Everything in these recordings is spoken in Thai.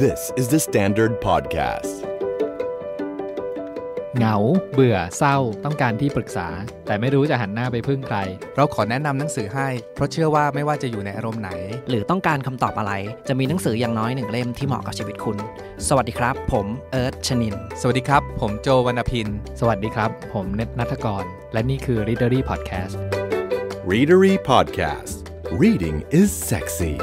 This is the Standard Podcast เหงา เบื่อ เศร้า ต้องการที่ปรึกษา แต่ไม่รู้จะหันหน้าไปพึ่งใคร เราขอแนะนำหนังสือให้ เพราะเชื่อว่าไม่ว่าจะอยู่ในอารมณ์ไหน หรือต้องการคำตอบอะไร จะมีหนังสืออย่างน้อยหนึ่งเล่มที่เหมาะกับชีวิตคุณ สวัสดีครับ ผมเอิร์ธ ชนิน สวัสดีครับ ผมโจ วรรณพินสวัสดีครับ ผมเนตนัทกร และนี่คือ Readery Podcast Readery Podcast Reading is sexy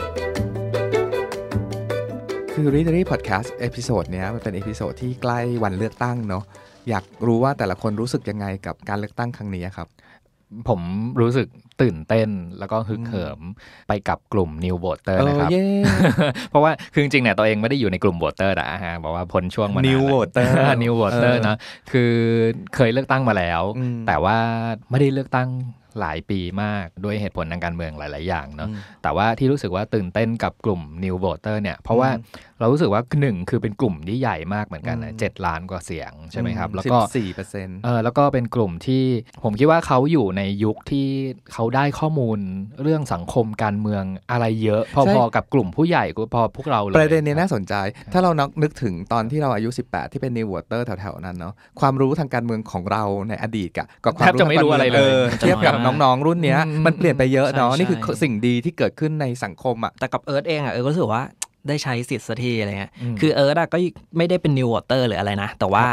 คือ Readery Podcast เอพิโซดเนี้ยมันเป็นเอพิโซดที่ใกล้วันเลือกตั้งเนาะอยากรู้ว่าแต่ละคนรู้สึกยังไงกับการเลือกตั้งครั้งนี้ครับ ผมรู้สึกตื่นเต้น แล้วก็ฮึกเหิมไปกับกลุ่ม New Voter นะครับเพราะว่าคือจริงๆเนี่ย ตัวเองไม่ได้อยู่ในกลุ่ม Voter นะฮะบอกว่าพ้นช่วงมา New Voter New Voter นะคือเคยเลือกตั้งมาแล้วแต่ว่าไม่ได้เลือกตั้งหลายปีมากด้วยเหตุผลทางการเมืองหลาย ๆ อย่างเนาะแต่ว่าที่รู้สึกว่าตื่นเต้นกับกลุ่ม New Voter เนี่ยเพราะว่าเรารู้สึกว่าหนึ่งคือเป็นกลุ่มที่ใหญ่มากเหมือนกันนะเจ็ดล้านกว่าเสียงใช่ไหมครับแล้วก็สี่เปอร์เซ็นต์เออแล้วก็เป็นกลุ่มที่ผมคิดว่าเขาอยู่ในยุคที่เขาได้ข้อมูล เรื่องสังคมการเมืองอะไรเยอะ พอๆ กับกลุ่มผู้ใหญ่พอพวกเราเลย ประเด็นนี้น่าสนใจ ถ้าเรานึกถึงตอนที่เราอายุ 18 ที่เป็นนิววอเตอร์แถวๆนั้นเนาะความรู้ทางการเมืองของเราในอดีตกับความรู้อะไรเลยเทียบกับน้องๆรุ่นเนี้ยมันเปลี่ยนไปเยอะเนาะนี่คือสิ่งดีที่เกิดขึ้นในสังคมอ่ะแต่กับเอิร์ธเองอ่ะเอิร์ธรู้สึกว่าได้ใช้สิทธิ์สักทีอะไรเงี้ยคือเอิร์ดก็ไม่ได้เป็นนิวออเตอร์หรืออะไรนะ แต่ว่า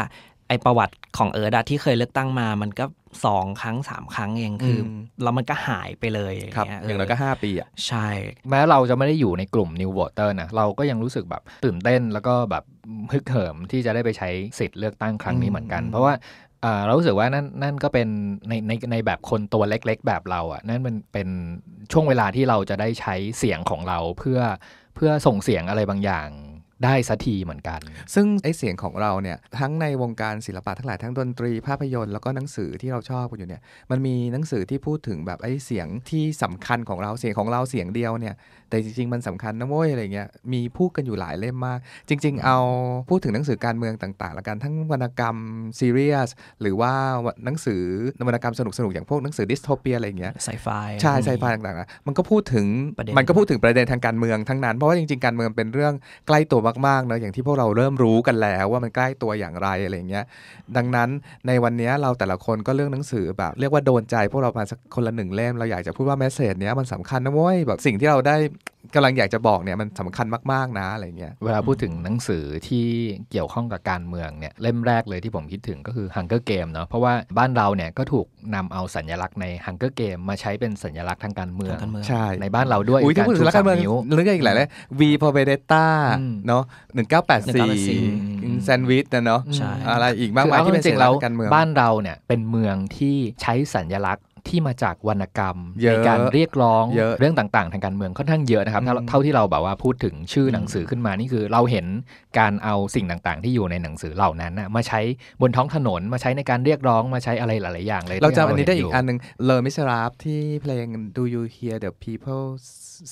ไอประวัติของเอิร์ดที่เคยเลือกตั้งมา มันก็สองครั้งสามครั้งเอง คือแล้วมันก็หายไปเลยงี้ยอย่างน้อยก็าปีอ่ะใช่ แม้เราจะไม่ได้อยู่ในกลุ่มนิวออเตอร์นะ เราก็ยังรู้สึกแบบตื่นเต้น แล้วก็แบบฮึกเหิมที่จะได้ไปใช้สิทธิ์เลือกตั้งครั้งนี้เหมือนกัน เพราะว่าเรารู้สึกว่านั่นนั่นก็เป็นในในในแบบคนตัวเล็กๆ แบบเราอ่ะ นั่นมันเป็นช่วงเวลาที่เราจะได้ใช้เสียงของเราเพื่อเพื่อส่งเสียงอะไรบางอย่าง ได้สักทีเหมือนกัน ซึ่งไอเสียงของเราเนี่ยทั้งในวงการศิลปะทั้งหลายทั้งดนตรีภาพยนตร์แล้วก็หนังสือที่เราชอบกันอยู่เนี่ยมันมีหนังสือที่พูดถึงแบบไอเสียงที่สำคัญของเราเสียงของเราเสียงเดียวเนี่ยแต่จริง ๆ มันสำคัญนะโว้ยอะไรเงี้ย มีพูดกันอยู่หลายเล่มมาก จริง ๆ เอาพูดถึงหนังสือการเมืองต่างๆ ละกัน ทั้งวรรณกรรมซีเรียส หรือว่าหนังสือวรรณกรรมสนุกๆ อย่างพวกหนังสือดิสโทเปียอะไรเงี้ย ไซไฟ ใช่ ไซไฟต่างๆนะมันก็พูดถึง มันก็พูดถึงประเด็นทางการเมืองทั้งนั้น เพราะว่าจริง ๆ การเมืองเป็นเรื่องใกล้ตัวมากๆ เนอะอย่างที่พวกเราเริ่มรู้กันแล้วว่ามันใกล้ตัวอย่างไรอะไรเงี้ย ดังนั้นในวันนี้เราแต่ละคนก็เรื่องหนังสือแบบ เรียกว่าโดนใจพวกเรามาสักคนละหนึ่งเล่ม เราอยากจะพูดว่าแมสเซจเนี้ยมันสำคัญนะโว้ยแบบสิ่งที่เราได้กำลังอยากจะบอกเนี่ย มันสำคัญมาก ๆ นะอะไรเงี้ยเวลาพูดถึงหนังสือที่เกี่ยวข้องกับการเมืองเนี่ย เล่มแรกเลยที่ผมคิดถึงก็คือ Hunger Game เนาะเพราะว่าบ้านเราเนี่ย ก็ถูกนำเอาสัญลักษณ์ใน Hunger Game มาใช้เป็นสัญลักษณ์ทางการเมืองใช่ในบ้านเราด้วยการชูสามนิ้วเรื่องอีกหลายเลย V for Vendetta เนาะ1984แซนด์วิชนะเนาะอะไรอีกมากมายที่เป็นสัญลักษณ์การเมืองบ้านเราเนี่ยเป็นเมืองที่ใช้สัญลักษณ์ที่มาจากวรรณกรรม ในการเรียกร้อง เรื่องต่างๆ ทางการเมือง ค่อนข้างเยอะนะครับ เท่าที่เราแบบว่าพูดถึงชื่อหนังสือขึ้นมานี่คือเราเห็นการเอาสิ่งต่างๆที่อยู่ในหนังสือเหล่านั้น มาใช้บนท้องถนนมาใช้ในการเรียกร้องมาใช้อะไรหลาย ๆอย่างเลย เราจะอันนี้ได้อีกอันหนึ่งเลอมิชราฟที่เพลง Do You Hear the People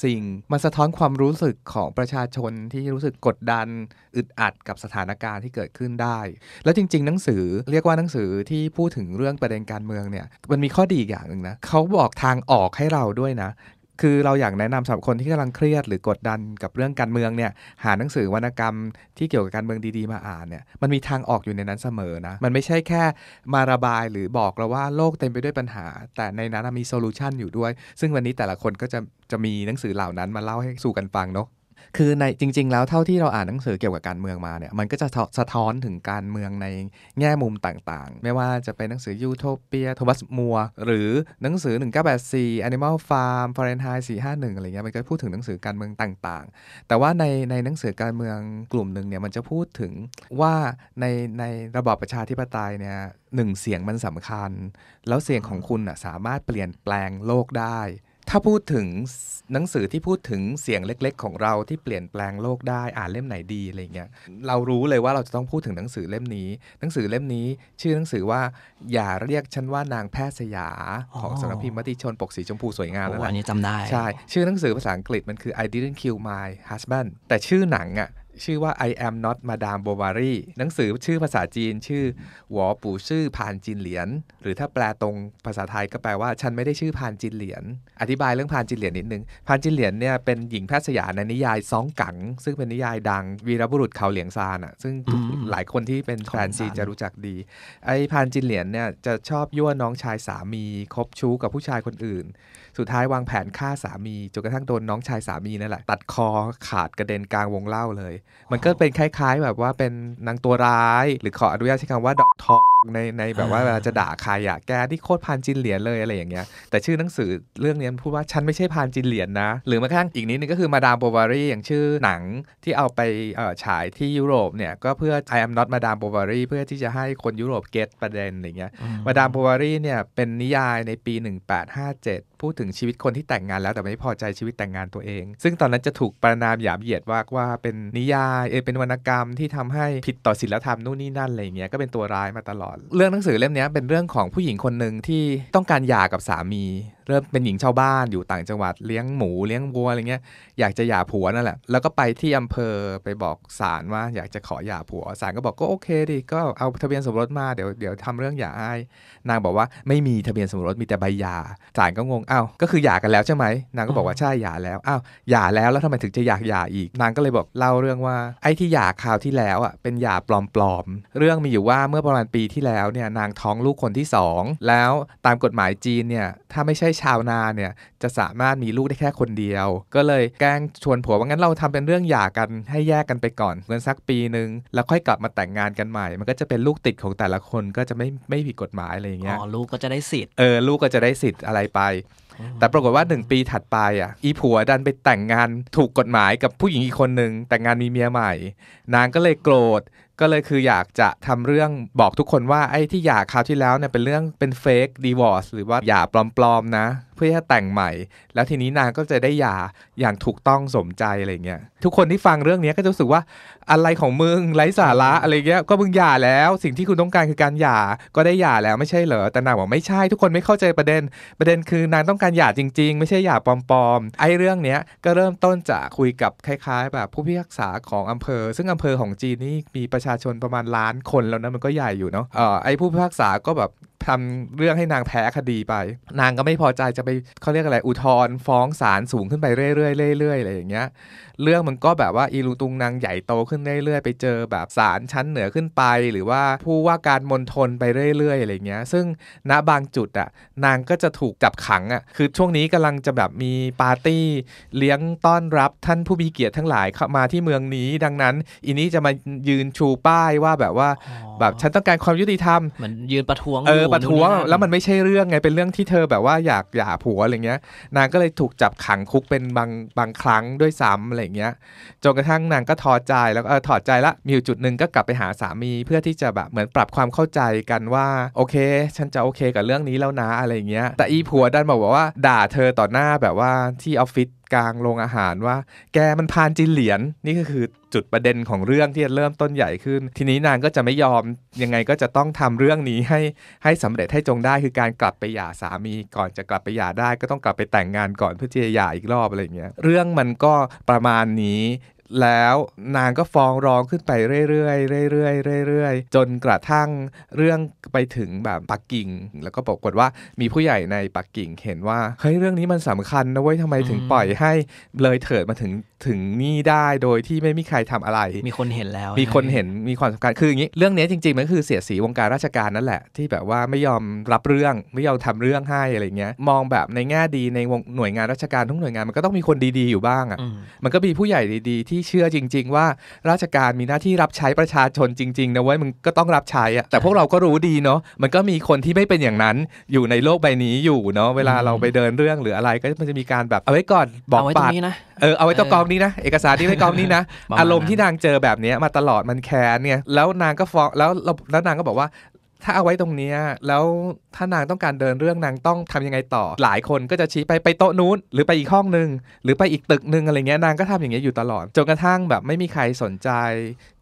Sing มันสะท้อนความรู้สึกของประชาชนที่รู้สึกกดดันอึดอัดกับสถานการณ์ที่เกิดขึ้นได้ แล้วจริง ๆ หนังสือเรียกว่าหนังสือที่พูดถึงเรื่องประเด็นการเมืองเนี่ย มันมีข้อดีอีกอย่างหนึ่งนะเขาบอกทางออกให้เราด้วยนะ คือเราอยากแนะนำสำหรับคนที่กำลังเครียดหรือกดดันกับเรื่องการเมืองเนี่ย หาหนังสือวรรณกรรมที่เกี่ยวกับการเมืองดี ๆมาอ่านเนี่ย มันมีทางออกอยู่ในนั้นเสมอนะ มันไม่ใช่แค่มาระบายหรือบอกเราว่าโลกเต็มไปด้วยปัญหา แต่ในนั้นมีโซลูชันอยู่ด้วย ซึ่งวันนี้แต่ละคนก็จะจะมีหนังสือเหล่านั้น มาเล่าให้สู่กันฟังเนาะคือในจริงๆ แล้วเท่าที่เราอ่านหนังสือเกี่ยวกับการเมืองมาเนี่ยมันก็จะสะท้อนถึงการเมืองในแง่มุมต่างๆ ไม่ว่าจะเป็นหนังสือยูโทเปียโทมัสมัวหรือหนังสือ1984 Animal Farm Fahrenheit 451 อะไรเงี้ย มันก็พูดถึงหนังสือการเมืองต่างๆ แต่ว่าในในหนังสือการเมืองกลุ่มหนึ่งเนี่ย มันจะพูดถึงว่าในในระบอบประชาธิปไตยเนี่ยหนึ่งเสียงมันสำคัญแล้วเสียงของคุณอ่ะสามารถเปลี่ยนแปลงโลกได้ถ้าพูดถึงหนังสือที่พูดถึงเสียงเล็กๆ ของเราที่เปลี่ยนแปลงโลกได้อ่านเล่มไหนดีอะไรเงี้ยเรารู้เลยว่าเราจะต้องพูดถึงหนังสือเล่มนี้ หนังสือเล่มนี้ ชื่อหนังสือว่าอย่าเรียกฉันว่านางแพทย์สยา ของสำนักพิมพ์มติชนปกสีชมพูสวยงามแล้วอันนี้จำได้ ใช่ชื่อหนังสือภาษาอังกฤษมันคือ I didn't kill my husband แต่ชื่อหนังอ่ะชื่อว่า I am not Madame Bovary หนังสือชื่อภาษาจีนชื่อหวอปู่ชื่อผ่านจินเหลียนหรือถ้าแปลตรงภาษาไทยก็แปลว่าฉันไม่ได้ชื่อผ่านจินเหลียนอธิบายเรื่องผ่านจินเหลียนนิดนึงผ่านจินเหลียนเนี่ยเป็นหญิงแพทย์สยามในนิยายซองกังซึ่งเป็นนิยายดังวีรบุรุษเขาเหลียงซานอ่ะซึ่งหลายคนที่เป็นแฟนซีจะรู้จักดี ไอ้ผ่านจินเหลียนเนี่ยจะชอบยั่วน้องชายสามีคบชู้กับผู้ชายคนอื่นสุดท้ายวางแผนฆ่าสามีจนกระทั่งโดนน้องชายสามีนั่นแหละตัดคอขาดกระเด็นกลางวงเล่าเลย มันก็เป็นคล้าย ๆแบบว่าเป็นนางตัวร้ายหรือขออนุญาตใช้คำว่าดอกทองในในแบบว่าเวลาจะด่าใครอะแกที่โคตรพานจินเหรียญเลยอะไรอย่างเงี้ยแต่ชื่อหนังสือเรื่องนี้พูดว่า ฉันไม่ใช่พานจินเหรียญนะ หรือแม้กระทั่งอีกนิดนึงก็คือมาดามโบวารีอย่างชื่อหนังที่เอาไปฉายที่ยุโรปเนี่ยก็เพื่อ I am not มาดามโบวารีเพื่อที่จะให้คนยุโรปเก็ตประเด็นอะไรเงี้ยมาดามโบวารีเนี่ยเป็นนิยายในปี 1857พูดถึงชีวิตคนที่แต่งงานแล้วแต่ไม่พอใจชีวิตแต่งงานตัวเอง ซึ่งตอนนั้นจะถูกประนามหยาบเหยียดว่าว่าเป็นนิยายเอเป็นวรรณกรรมที่ทำให้ผิดต่อศีลธรรมนู่นนี่นั่นอะไรเงี้ยก็เป็นตัวร้ายมาตลอด เรื่องหนังสือเล่มนี้เป็นเรื่องของผู้หญิงคนหนึ่งที่ต้องการหย่ากับสามีเริ่มเป็นหญิงชาวบ้านอยู่ต่างจังหวัดเลี้ยงหมูเลี้ยงวัวอะไรเงี้ยอยากจะหย่าผัวนั่นแหละแล้วก็ไปที่อำเภอไปบอกศาลว่า อยากจะขอหย่าผัวศาลก็บอกก็โอเคดิ ก็เอาทะเบียนสมรสมาเดี๋ยวเดี๋ยวทำเรื่องหย่าให้ นางบอกว่าไม่มีทะเบียนสมรสมีแต่ใบหย่าศาลก็งงอ้าว ก็คือหย่ากันแล้วใช่ไหมนางก็บอกว่าใช่หย่าแล้วอ้าวหย่าแล้วแล้วทำไมถึงจะอยากหย่าอีก นางก็เลยบอกเล่าเรื่องว่า ไอ้ที่หย่าคราวที่แล้วอ่ะเป็นหย่าปลอมๆเรื่องมีอยู่ว่าเมื่อประมาณปีที่แล้วเนี่ยนางท้องลูกคนที่2แล้วตามกฎหมายจีนเนี่ยถ้าไม่ใช่ชาวนาเนี่ยจะสามารถมีลูกได้แค่คนเดียว ก็เลยแกล้งชวนผัวว่างั้นเราทำเป็นเรื่องหย่ากันให้แยกกันไปก่อนเงินสักปีนึงแล้วค่อยกลับมาแต่งงานกันใหม่ มันก็จะเป็นลูกติดของแต่ละคนก็จะไม่ไม่ผิดกฎหมายอะไรอย่างเงี้ยอ๋อ ลูกก็จะได้สิทธิ์เออลูกก็จะได้สิทธิ์อะไรไป แต่ปรากฏว่า1ปีถัดไปอ่ะ อีผัวดันไปแต่งงานถูกกฎหมายกับผู้หญิงอีกคนหนึ่งแต่งงานมีเมียใหม่ นางก็เลยโกรธก็เลยคืออยากจะทำเรื่องบอกทุกคนว่าไอ้ที่หย่าคราวที่แล้วเนี่ยเป็นเรื่องเป็นเฟกดีวอร์สหรือว่าหย่าปลอมๆนะ เพื่อจะแต่งใหม่ แล้วทีนี้นางก็จะได้หย่าอย่างถูกต้องสมใจอะไรเงี้ยทุกคนที่ฟังเรื่องนี้ก็จะรู้สึกว่าอะไรของมึงไร้สาระอะไรเงี้ยก็มึงหย่าแล้วสิ่งที่คุณต้องการคือการหย่าก็ได้หย่าแล้วไม่ใช่เหรอ แต่นางบอก ไม่ใช่ทุกคนไม่เข้าใจประเด็น ประเด็นคือนางต้องการหย่าจริงๆ ไม่ใช่หย่าปลอมๆ ไอ้เรื่องเนี้ยก็เริ่มต้นจากคุยกับคล้ายๆแบบผู้พิพากษาของอำเภอ ซึ่งอำเภอของจีนนี่มีประประชาชนประมาณล้านคนแล้วนะมันก็ใหญ่อยู่เนาะไอ้ผู้พิพากษาก็แบบทำเรื่องให้นางแพ้คดีไป นางก็ไม่พอใจจะไปเขาเรียกอะไร อุทธรณ์ฟ้องศาลสูงขึ้นไปเรื่อยๆเรื่อยๆอะไรอย่างเงี้ย เรื่องมันก็แบบว่าอีลูตุงนางใหญ่โตขึ้นเรื่อย ๆ ไปเจอแบบศาลชั้นเหนือขึ้นไป หรือว่าผู้ว่าการมณฑลไปเรื่อยๆอะไรเงี้ย ซึ่งณบางจุดอ่ะนางก็จะถูกจับขังอ่ะคือช่วงนี้กำลังจะแบบมีปาร์ตี้ เลี้ยงต้อนรับท่านผู้มีเกียรติทั้งหลายเข้ามาที่เมืองนี้ ดังนั้น อีนี้จะมายืนชูป้ายว่าแบบว่าแบบฉันต้องการความยุติธรรมเหมือนยืนประท้วงเอประท้วงแล้วมันไม่ใช่เรื่องไง เป็นเรื่องที่เธอแบบว่าอยากหย่าผัวอะไรเงี้ย นางก็เลยถูกจับขังคุกเป็นบางบางครั้งด้วยซ้ำอะไรเงี้ยจนกระทั่งนางก็ท้อใจแล้วก็ถอดใจละมีอยู่จุดหนึ่งก็กลับไปหาสามีเพื่อที่จะแบบเหมือนปรับความเข้าใจกันว่าโอเคฉันจะโอเคกับเรื่องนี้แล้วนะอะไรเงี้ยแต่อีผัวดันบอกว่า ด่าเธอต่อหน้าแบบว่าที่ออฟฟิศกลางโรงอาหารว่าแกมันพานจีนเหรียญนนี่ก็คือจุดประเด็นของเรื่องที่จะเริ่มต้นใหญ่ขึ้น ทีนี้นางก็จะไม่ยอมยังไงก็จะต้องทำเรื่องนี้ให้ให้สำเร็จให้จงได้ คือการกลับไปหย่าสามี ก่อนจะกลับไปหย่าได้ ก็ต้องกลับไปแต่งงานก่อนเพื่อจะหย่าอีกรอบอะไรเงี้ย เรื่องมันก็ประมาณนี้แล้วนางก็ฟ้องร้องขึ้นไปเรื่อยๆเรื่อยๆเรื่อย ๆ จนกระทั่งเรื่องไปถึงแบบปักกิ่ง แล้วก็ปรากฏว่ามีผู้ใหญ่ในปักกิ่งเห็นว่าเฮ้ยเรื่องนี้มันสำคัญนะเว้ยทำไมถึงปล่อยให้เลยเถิดมาถึงถึงนี่ได้โดยที่ไม่มีใครทำอะไรมีคนเห็นแล้ว มีคนเห็นมีความสำคัญคืออย่างนี้เรื่องนี้จริงๆมันคือเสียสีวงการราชการนั่นแหละที่แบบว่าไม่ยอมรับเรื่องไม่ยอมทำเรื่องให้อะไรเงี้ย มองแบบในแง่ดีในวงหน่วยงานราชการทุกหน่วยงานมันก็ต้องมีคนดีๆอยู่บ้างอ่ะมันก็มีผู้ใหญ่ดีๆที่ที่เชื่อจริงๆ ว่าราชการมีหน้าที่รับใช้ประชาชนจริงๆนะเว้ยมึงก็ต้องรับใช้อะแต่พวกเราก็รู้ดีเนาะมันก็มีคนที่ไม่เป็นอย่างนั้นอยู่ในโลกใบนี้อยู่เนาะเวลาเราไปเดินเรื่องหรืออะไรก็มันจะมีการแบบ เอาไว้ก่อนบอกปาดเออเอาไว้ตัวกองนี้นะเอกสารที่ไว้กองนี้นะอารมณ์ที่นางเจอแบบนี้มาตลอดมันแค้นเนี่ยแล้วนางก็ฟ้องแล้วแล้วนางก็บอกว่าถ้าเอาไว้ตรงนี้แล้วถ้านางต้องการเดินเรื่องนางต้องทำยังไงต่อ หลายคนก็จะชี้ไปไปโต๊ะนู้น หรือไปอีกห้องนึงหรือไปอีกตึกนึงอะไรเงี้ยนางก็ทำอย่างเงี้ยอยู่ตลอดจนกระทั่งแบบไม่มีใครสนใจ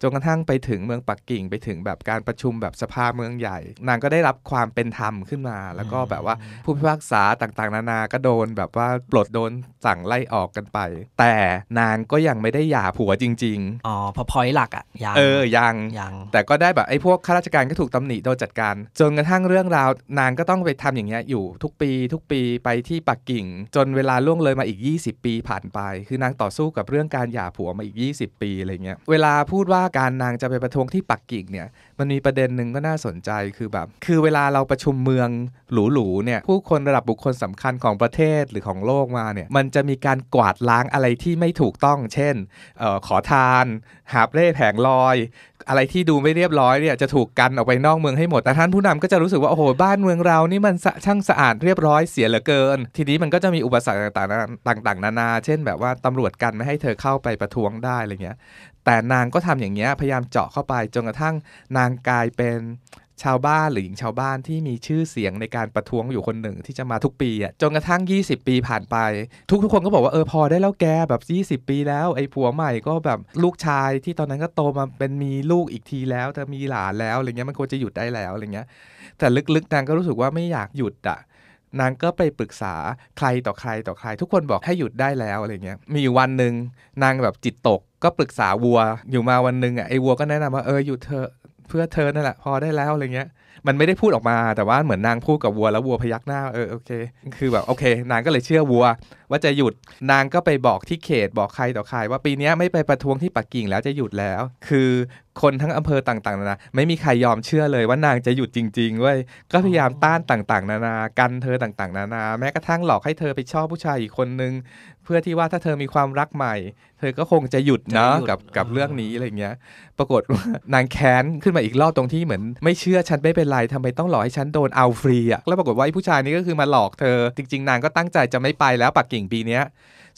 จนกระทั่งไปถึงเมืองปักกิ่งไปถึงแบบการประชุมแบบสภาเมืองใหญ่ นางก็ได้รับความเป็นธรรมขึ้นมา แล้วก็แบบว่าผู้พิพากษาต่างๆ นานาก็โดนแบบว่าปลดโดนสั่งไล่ออกกันไป แต่นางก็ยังไม่ได้หย่าผัวจริงๆอ๋อพอพอยหลักอ่ะยังเออยังยังแต่ก็ได้แบบไอ้พวกข้าราชการก็ถูกตำหนิโดนจัดการจนกระทั่งเรื่องราวนางก็ต้องไปทำอย่างเงี้ยอยู่ ทุกปี ทุกปีไปที่ปักกิ่ง จนเวลาล่วงเลยมาอีก 20 ปีผ่านไป คือนางต่อสู้กับเรื่องการหย่าผัวมาอีก 20 ปีอะไรเงี้ยเวลาพูดว่าการนางจะไปประท้วงที่ปักกิ่งเนี่ยมันมีประเด็นหนึ่งก็น่าสนใจคือแบบคือเวลาเราประชุมเมืองหรูๆเนี่ยผู้คนระดับบุคคลสำคัญของประเทศหรือของโลกมาเนี่ยมันจะมีการกวาดล้างอะไรที่ไม่ถูกต้อง เช่นออขอทาน หาบเร่แผงลอยอะไรที่ดูไม่เรียบร้อยเนี่ยจะถูกกันออกไปนอกเมืองให้หมด แต่ท่านผู้นำก็จะรู้สึกว่าโอ้โห บ้านเมืองเรา นี่มันช่างสะอาดเรียบร้อยเสียเหลือเกิน ทีนี้มันก็จะมีอุปสรรคต่างๆต่างๆนานา เช่นแบบว่าตำรวจกันไม่ให้เธอเข้าไปประท้วงได้อะไรเงี้ย แต่นางก็ทำอย่างเงี้ยพยายามเจาะเข้าไปจนกระทั่งนางกลายเป็นชาวบ้านหรือหญิงชาวบ้านที่มีชื่อเสียงในการประท้วงอยู่คนหนึ่งที่จะมาทุกปีอ่ะจนกระทั่ง 20 ปีผ่านไป ทุกๆคนก็บอกว่าเออพอได้แล้วแกแบบ 20 ปี แล้วไอ้ผัวใหม่ก็แบบลูกชายที่ตอนนั้นก็โตมาเป็นมีลูกอีกทีแล้วจะมีหลานแล้วอะไรเงี้ยมันควรจะหยุดได้แล้วอะไรเงี้ย แต่ลึกๆนางก็รู้สึกว่าไม่อยากหยุดอ่ะนางก็ไปปรึกษาใครต่อใครต่อใคร ทุกคนบอกให้หยุดได้แล้วอะไรเงี้ยมีวันหนึ่งนางแบบจิตตก ก็ปรึกษาวัว อยู่มาวันหนึ่งอ่ะไอ้วัวก็แนะนำว่าเออหยุดเถอะเพื่อเธอนั่นแหละพอได้แล้วอะไรเงี้ยมันไม่ได้พูดออกมาแต่ว่าเหมือนนางพูดกับวัวแล้ววัวพยักหน้าเออโอเค คือแบบโอเค นางก็เลยเชื่อวัว ว่าจะหยุดนางก็ไปบอกที่เขตบอกใครต่อใครว่าปีนี้ไม่ไปประท้วงที่ปักกิ่งแล้วจะหยุดแล้ว คือคนทั้งอำเภอต่างๆนานาไม่มีใครยอมเชื่อเลย ว่านางจะหยุดจริงๆเว้ยก็พยายามต้านต่าง ๆ นานากันเธอต่างๆนานาแม้กระทั่งหลอกให้เธอไปชอบผู้ชายอีกคนนึงเพื่อที่ว่าถ้าเธอมีความรักใหม่ เธอก็คงจะหยุดเนาะกับกับเรื่องนี้ อะไรเงี้ย ปรากฏว่า นางแค้นขึ้นมาอีกรอบตรงที่เหมือน ไม่เชื่อฉันไม่เป็นไรทำไมต้องหลอกให้ฉันโดนเอาฟรีอ่ะแล้วปรากฏว่าไอ้ผู้ชายนี้ก็คือมาหลอกเธอจริง ๆ นางก็ตั้งใจจะไม่ไปแล้วปักกิ่งปีเนี้ย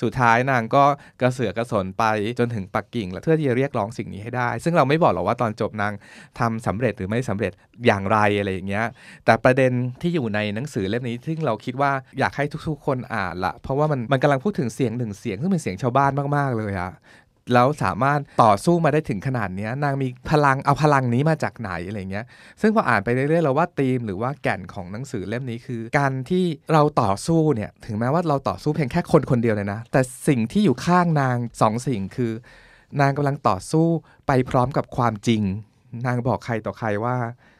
สุดท้ายนางก็กระเสือกกระสนไปจนถึงปักกิ่งแลเพื่อที่จะเรียกร้องสิ่งนี้ให้ได้ ซึ่งเราไม่บอกหรอกว่าตอนจบนางทำสำเร็จหรือไม่สำเร็จอย่างไรอะไรอย่างเงี้ยแต่ประเด็นที่อยู่ในหนังสือเล่มนี้ซึ่งเราคิดว่าอยากให้ทุก ๆ คนอ่านละเพราะว่ามันมันกำลังพูดถึงเสียงหนึ่งเสียงซึ่งเป็นเสียงชาวบ้านมากๆเลยอะแล้วสามารถต่อสู้มาได้ถึงขนาดนี้นางมีพลังเอาพลังนี้มาจากไหนอะไรเงี้ย ซึ่งพออ่านไปเรื่อยๆเราว่าธีมหรือว่าแก่นของหนังสือเล่มนี้คือ การที่เราต่อสู้เนี่ยถึงแม้ว่าเราต่อสู้เพียงแค่คนคนเดียวเลยนะ แต่สิ่งที่อยู่ข้างนางสองสิ่งคือ นางกำลังต่อสู้ไปพร้อมกับความจริง นางบอกใครต่อใครว่า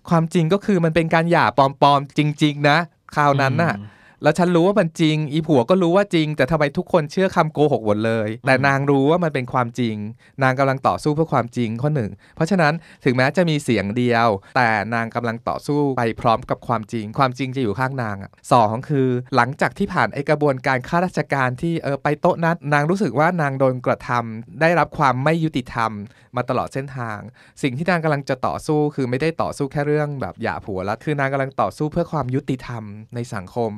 ความจริงก็คือมันเป็นการหย่าปลอมๆจริงๆ นะคราวนั้นน่ะแล้วฉันรู้ว่ามันจริง อีผัวก็รู้ว่าจริง แต่ทำไมทุกคนเชื่อคำโกหกหมดเลย แต่นางรู้ว่ามันเป็นความจริง นางกำลังต่อสู้เพื่อความจริงข้อหนึ่งเพราะฉะนั้นถึงแม้จะมีเสียงเดียว แต่นางกำลังต่อสู้ไปพร้อมกับความจริง ความจริงจะอยู่ข้างนางอ่ะสองคือ หลังจากที่ผ่านไอกระบวนการข้าราชการที่เออไปโต๊ะนัดนางรู้สึกว่านางโดนกระทำได้รับความไม่ยุติธรรม มาตลอดเส้นทาง สิ่งที่นางกำลังจะต่อสู้คือไม่ได้ต่อสู้แค่เรื่องแบบหย่าผัวแล้วคือนางกำลังต่อสู้เพื่อความยุติธรรมในสังคม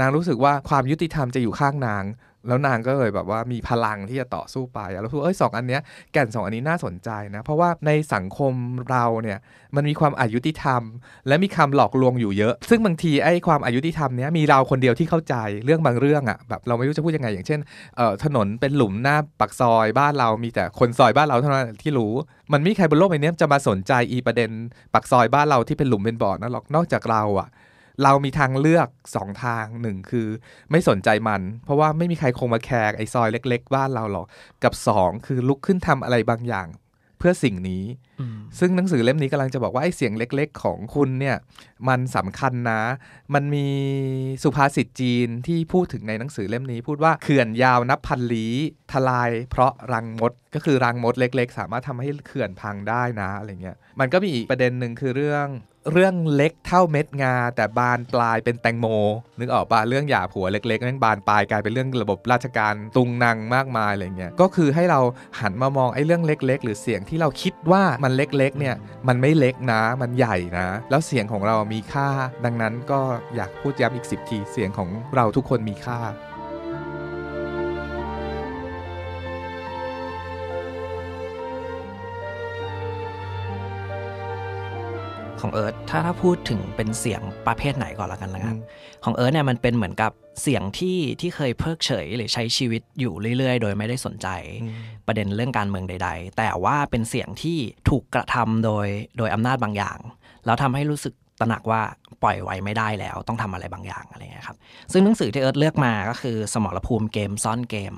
นางรู้สึกว่าความยุติธรรมจะอยู่ข้างนาง แล้วนางก็เลยแบบว่ามีพลังที่จะต่อสู้ไป แล้วพูดเอ้ยสองอันเนี้ยแก่นสองอันนี้น่าสนใจนะ เพราะว่าในสังคมเราเนี่ยมันมีความอายุติธรรม และมีคำหลอกลวงอยู่เยอะ ซึ่งบางทีไอ้ความอายุติธรรมเนี้ยมีเราคนเดียวที่เข้าใจเรื่องบางเรื่องอะ่ะแบบเราไม่รู้จะพูดยังไง อย่างเช่นเอ่อถนนเป็นหลุมหน้าปักซอยบ้านเรา มีแต่คนซอยบ้านเราเท่านั้นที่รู้ มันมมีใครบนโลกใบนี้จะมาสนใจอีประเด็น ปักซอยบ้านเราที่เป็นหลุมเป็นบ่อนั่นหรอกนอกจากเราอะ่ะเรามีทางเลือก 2 ทางหนึ่งคือไม่สนใจมัน เพราะว่าไม่มีใครคงมาแคร์ไอ้ ซอยเล็กๆบ้านเราหรอกกับ 2 คือลุกขึ้นทำอะไรบางอย่าง เพื่อสิ่งนี้ ซึ่งหนังสือเล่มนี้กำลังจะบอกว่าไอ้เสียงเล็กๆ ของคุณเนี่ยมันสำคัญนะ มันมีสุภาษิตจีนที่พูดถึงในหนังสือเล่มนี้ พูดว่าเขื่อนยาวนับพันลี้ทลาย เพราะรังมดก็คือรังมดเล็กๆ สามารถทำให้เขื่อนพังได้นะอะไรเงี้ยมันก็มีอีกประเด็นหนึ่งคือเรื่องเรื่องเล็กเท่าเม็ดงา แต่บานปลายเป็นแตงโม นึกออกปะเรื่องหยาผัวเล็กๆนั่งบานปลายกลายเป็นเรื่องระบบราชการตุงนางมากมายอะไรเงี้ยก็คือให้เราหันมามองไอ้เรื่องเล็กๆ หรือเสียงที่เราคิดว่ามันเล็กๆเนี่ยมันไม่เล็กนะ มันใหญ่นะ แล้วเสียงของเรามีค่าดังนั้นก็อยากพูดย้ำอีก 10 ทีเสียงของเราทุกคนมีค่าของเอิร์ธถ้าถ้าพูดถึงเป็นเสียงประเภทไหนก่อนละกันนะครับของเอิร์ธเนี่ยมันเป็นเหมือนกับเสียงที่ที่เคยเพิกเฉยหรือใช้ชีวิตอยู่เรื่อยๆ โดยไม่ได้สนใจประเด็นเรื่องการเมืองใด ๆ แต่ว่าเป็นเสียงที่ถูกกระทำโดยโดยอำนาจบางอย่าง แล้วทำให้รู้สึกตระหนักว่าปล่อยไว้ไม่ได้แล้วต้องทำอะไรบางอย่างอะไรเงี้ยครับซึ่งหนังสือที่เอิร์ธเลือกมาก็คือ สมรภูมิเกมซ่อนเกม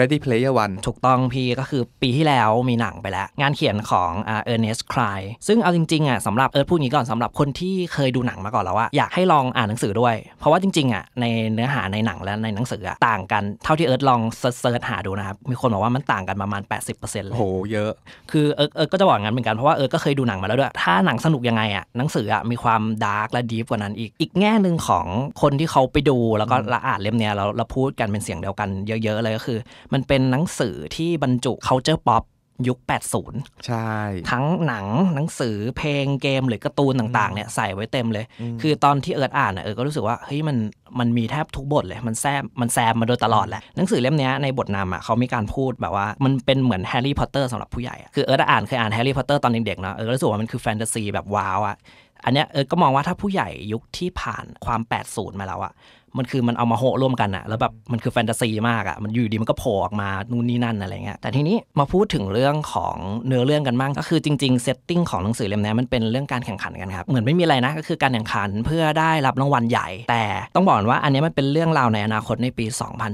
Ready Player One ถูกต้องพี่ก็คือปีที่แล้วมีหนังไปแล้วงานเขียนของเออร์เนสต์คลายซึ่งเอาจริง ๆอ่ะสำหรับเอิร์พูดงี้ก่อนสำหรับคนที่เคยดูหนังมาก่อนแล้วอ่ะอยากให้ลองอ่านหนังสือด้วย เพราะว่าจริง ๆอ่ะในเนื้อหาในหนังและในหนังสืออ่ะต่างกันเท่าที่เอิร์ธลองเซิร์ชหาดูนะครับมีคนบอกว่ามันต่างกันประมาณ80%เลยโหเยอะคือเอิร์ธเอิร์ธก็จะบอกงั้นเหมือนกันเพราะว่าเอิร์ธก็เคยดูหนังมาแล้วด้วยถ้าหนังสนุกยังไงอ่ะหนังสืออ่ะมีความดาร์กและดีฟกว่านั้นอีกอีกแง่หนึ่งของคนที่เขาไปดูแล้วก็ละอ่านเล่มเนี้ยแล้วพูดกันเป็นเสียงเดียวกันเยอะๆเลยก็คือมันเป็นหนังสือที่บรรจุ culture pop ยุค 80 ใช่ ทั้งหนังหนังสือเพลงเกมหรือการ์ตูนต่าง ๆเนี่ยใส่ไว้เต็มเลย คือตอนที่เอิร์ดอ่านเอิร์ดก็รู้สึกว่าเฮ้ยมันมันมีแทบทุกบทเลย มันแซม มันแซมมาโดยตลอดแหละหนังสือเล่มนี้ในบทนำอ่ะเขามีการพูดแบบว่า มันเป็นเหมือนแฮร์รี่พอตเตอร์สำหรับผู้ใหญ่คือเอิร์ดอ่านเคยอ่านแฮร์รี่พอตเตอร์ตอนเด็กๆเนาะเอิร์ดรู้สึกว่ามันคือแฟนตาซีแบบว้าวอ่ะอันเนี้ยเอิร์ดก็มองว่าถ้าผู้ใหญ่ยุคที่ผ่านความ80มาแล้วอ่ะมันคือมันเอามาโหร่วมกันอะแล้วแบบมันคือแฟนตาซีมากอะมันอยู่ดีมันก็โผล่ออกมานู่นนี่นั่นอะไรเงี้ยแต่ทีนี้มาพูดถึงเรื่องของเนื้อเรื่องกันบ้างก็คือจริงๆเซตติ้งของหนังสือเล่มนี้มันเป็นเรื่องการแข่งขันกันครับเหมือนไม่มีอะไรนะก็คือการแข่งขันเพื่อได้รับรางวัลใหญ่ แต่ต้องบอกว่าอันนี้มันเป็นเรื่องราวในอนาคตในปี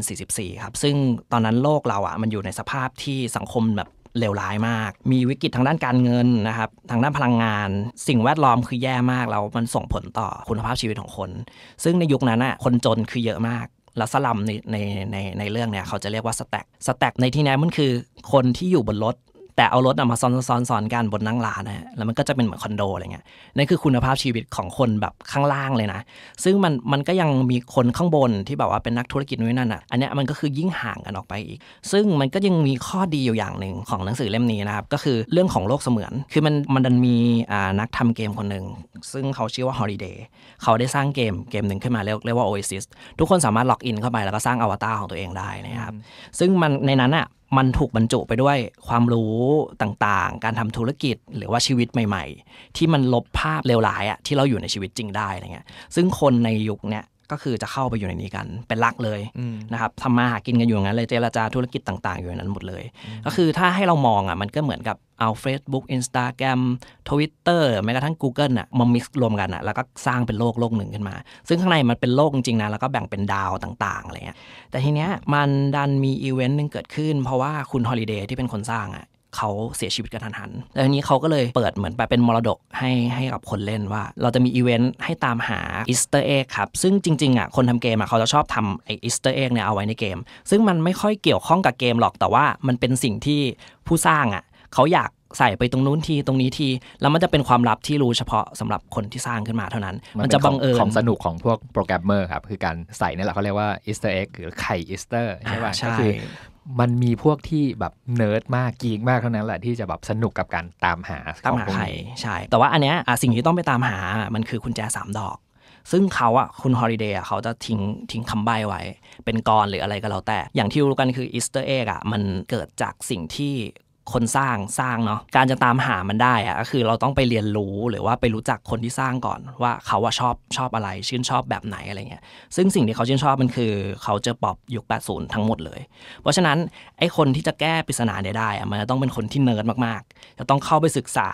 2044 ครับ ซึ่งตอนนั้นโลกเราอะมันอยู่ในสภาพที่สังคมแบบเลวร้ายมาก มีวิกฤตทางด้านการเงินนะครับ ทางด้านพลังงาน สิ่งแวดล้อมคือแย่มากแล้ว มันส่งผลต่อคุณภาพชีวิตของคน ซึ่งในยุคนั้นอ่ะคนจนคือเยอะมาก แล้วสลัมในในในในเรื่องเนี่ยเขาจะเรียกว่าสแต็ก สแต็กในที่นี้มันคือ คนที่อยู่บนรถแต่เอารถมาซ้อนซ้อนกันบนนั่งร้านนะฮะแล้วมันก็จะเป็นเหมือนคอนโดอะไรเงี้ยนั่นคือคุณภาพชีวิตของคนแบบข้างล่างเลยนะ ซึ่งมันมันก็ยังมีคนข้างบนที่แบบว่าเป็นนักธุรกิจนู่นนั่นอ่ะ อันเนี้ยมันก็คือยิ่งห่างกันออกไปอีก ซึ่งมันก็ยังมีข้อดีอยู่อย่างหนึ่งของหนังสือเล่มนี้นะครับ ก็คือเรื่องของโลกเสมือน คือมันมันดันมีอ่านักทำเกมคนหนึ่ง ซึ่งเขาชื่อว่า Holiday เขาได้สร้างเกมเกมหนึ่งขึ้นมาเรียกเรียกว่า Oasis ทุกคนสามารถล็อกอินเข้าไปแล้วก็สร้างอวตารของตัวเองได้นะครับซึ่งมันในนั้นอ่ะมันถูกบรรจุไปด้วยความรู้ต่างๆ การทำธุรกิจหรือว่าชีวิตใหม่ๆ ที่มันลบภาพเลวร้ายอะที่เราอยู่ในชีวิตจริงได้อะไรเงี้ยซึ่งคนในยุคเนี้ยก็คือจะเข้าไปอยู่ในนี้กันเป็นลักเลยนะครับทำมาหากินกันอยู่อย่างนั้นเลยเจรจาธุรกิจต่างๆอยู่ในนั้นหมดเลย ก็คือถ้าให้เรามองอ่ะมันก็เหมือนกับเอา Facebook Instagram Twitter แม้กระทั่ง Google อ่ะมามิกซ์รวมกันอ่ะแล้วก็สร้างเป็นโลกโลกหนึ่งขึ้นมา ซึ่งข้างในมันเป็นโลกจริงๆนะแล้วก็แบ่งเป็นดาวต่างๆอะไรเงี้ยแต่ทีเนี้ยมันดันมีอีเวนต์หนึ่งเกิดขึ้น เพราะว่าคุณฮอลิเดย์ที่เป็นคนสร้างอ่ะเขาเสียชีวิตกระทันหันแล้วทีนี้เขาก็เลยเปิดเหมือนแบบเป็นมรดกให้ให้กับคนเล่นว่า เราจะมีอีเวนต์ให้ตามหาอิสเตอร์เอ็กครับ ซึ่งจริงๆอ่ะคนทำเกมอ่ะเขาจะชอบทำไออิสเตอร์เอ็กเนี่ยเอาไว้ในเกม ซึ่งมันไม่ค่อยเกี่ยวข้องกับเกมหรอกแต่ว่ามันเป็นสิ่งที่ผู้สร้างอ่ะเขาอยากใส่ไปตรงนู้นที ตรงนี้ที แล้วมันจะเป็นความลับที่รู้เฉพาะสำหรับคนที่สร้างขึ้นมาเท่านั้น มันจะบังเอิญของสนุกของพวกโปรแกรมเมอร์ครับคือการใส่นี่แหละเขาเรียกว่าอิสเตอร์เอ็กหรือไข่อิสเตอร์ใช่ป่ะช่คืมันมีพวกที่แบบเนิร์ดมากกีกมากเท่านั้นแหละ ที่จะแบบสนุกกับการตามหาตามหาใครใช่ แต่ว่าอันเนี้ยสิ่งที่ต้องไปตามหามันคือคุณแจสามดอก ซึ่งเขาอ่ะคุณฮอลิเดย์เขาจะทิ้งทิ้งคำใบ้ไว้ เป็นกรหรืออะไรก็แล้วแต่ อย่างที่รู้กันคืออีสเตอร์เอ็กอะมันเกิดจากสิ่งที่คนสร้างสร้างเนาะการจะตามหามันได้อะก็คือเราต้องไปเรียนรู้หรือว่าไปรู้จักคนที่สร้างก่อนว่าเขาว่าชอบชอบอะไร ชื่นชอบแบบไหนอะไรเงี้ยซึ่งสิ่งที่เขาชื่นชอบมันคือเขาเจอป๊อปยุค80 ทั้งหมดเลย เพราะฉะนั้นไอ้คนที่จะแก้ปริศนาได้อะมันจะต้องเป็นคนที่เนิร์ดมากๆจะต้องเข้าไปศึกษา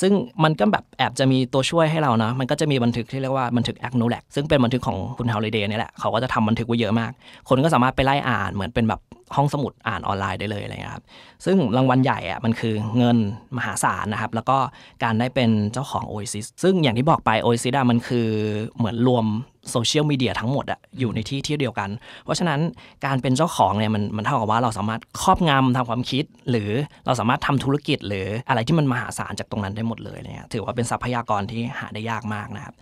ซึ่งมันก็แบบแอบจะมีตัวช่วยให้เราเนาะมันก็จะมีบันทึกที่เรียกว่าบันทึกแอคโนแลกซึ่งเป็นบันทึกของคุณฮาวเลเดย์นี่แหละเขาก็จะทำบันทึกไว้เยอะมาก คนก็สามารถไปไล่อ่านเหมือนเป็นแบบห้องสมุดอ่านออนไลน์ได้เลยอะไรครับ ซึ่งรางวัลใหญ่อะมันคือเงินมหาศาลนะครับ แล้วก็การได้เป็นเจ้าของ Oasis ซึ่งอย่างที่บอกไป Oasis มันคือเหมือนรวมโซเชียลมีเดียทั้งหมดอะอยู่ในที่ที่เดียวกัน เพราะฉะนั้นการเป็นเจ้าของเนี่ยมันมันเท่ากับว่าเราสามารถครอบงำทางความคิด หรือเราสามารถทำธุรกิจ หรืออะไรที่มันมหาศาลจากตรงนั้นได้หมดเลยเนี่ยถือว่าเป็นทรัพยากรที่หาได้ยากมากนะครับ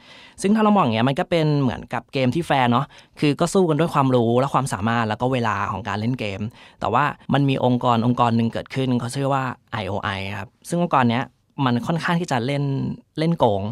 ซึ่งถ้าเรามองอย่างเงี้ยมันก็เป็นเหมือนกับเกมที่แฟร์เนาะคือก็สู้กันด้วยความรู้และความสามารถแล้วก็เวลาของการเล่นเกม แต่ว่ามันมีองค์กรองค์กรหนึ่งเกิดขึ้นเขาชื่อว่า IOI ครับซึ่งองค์กรเนี้ยมันค่อนข้างที่จะเล่นเล่นโกง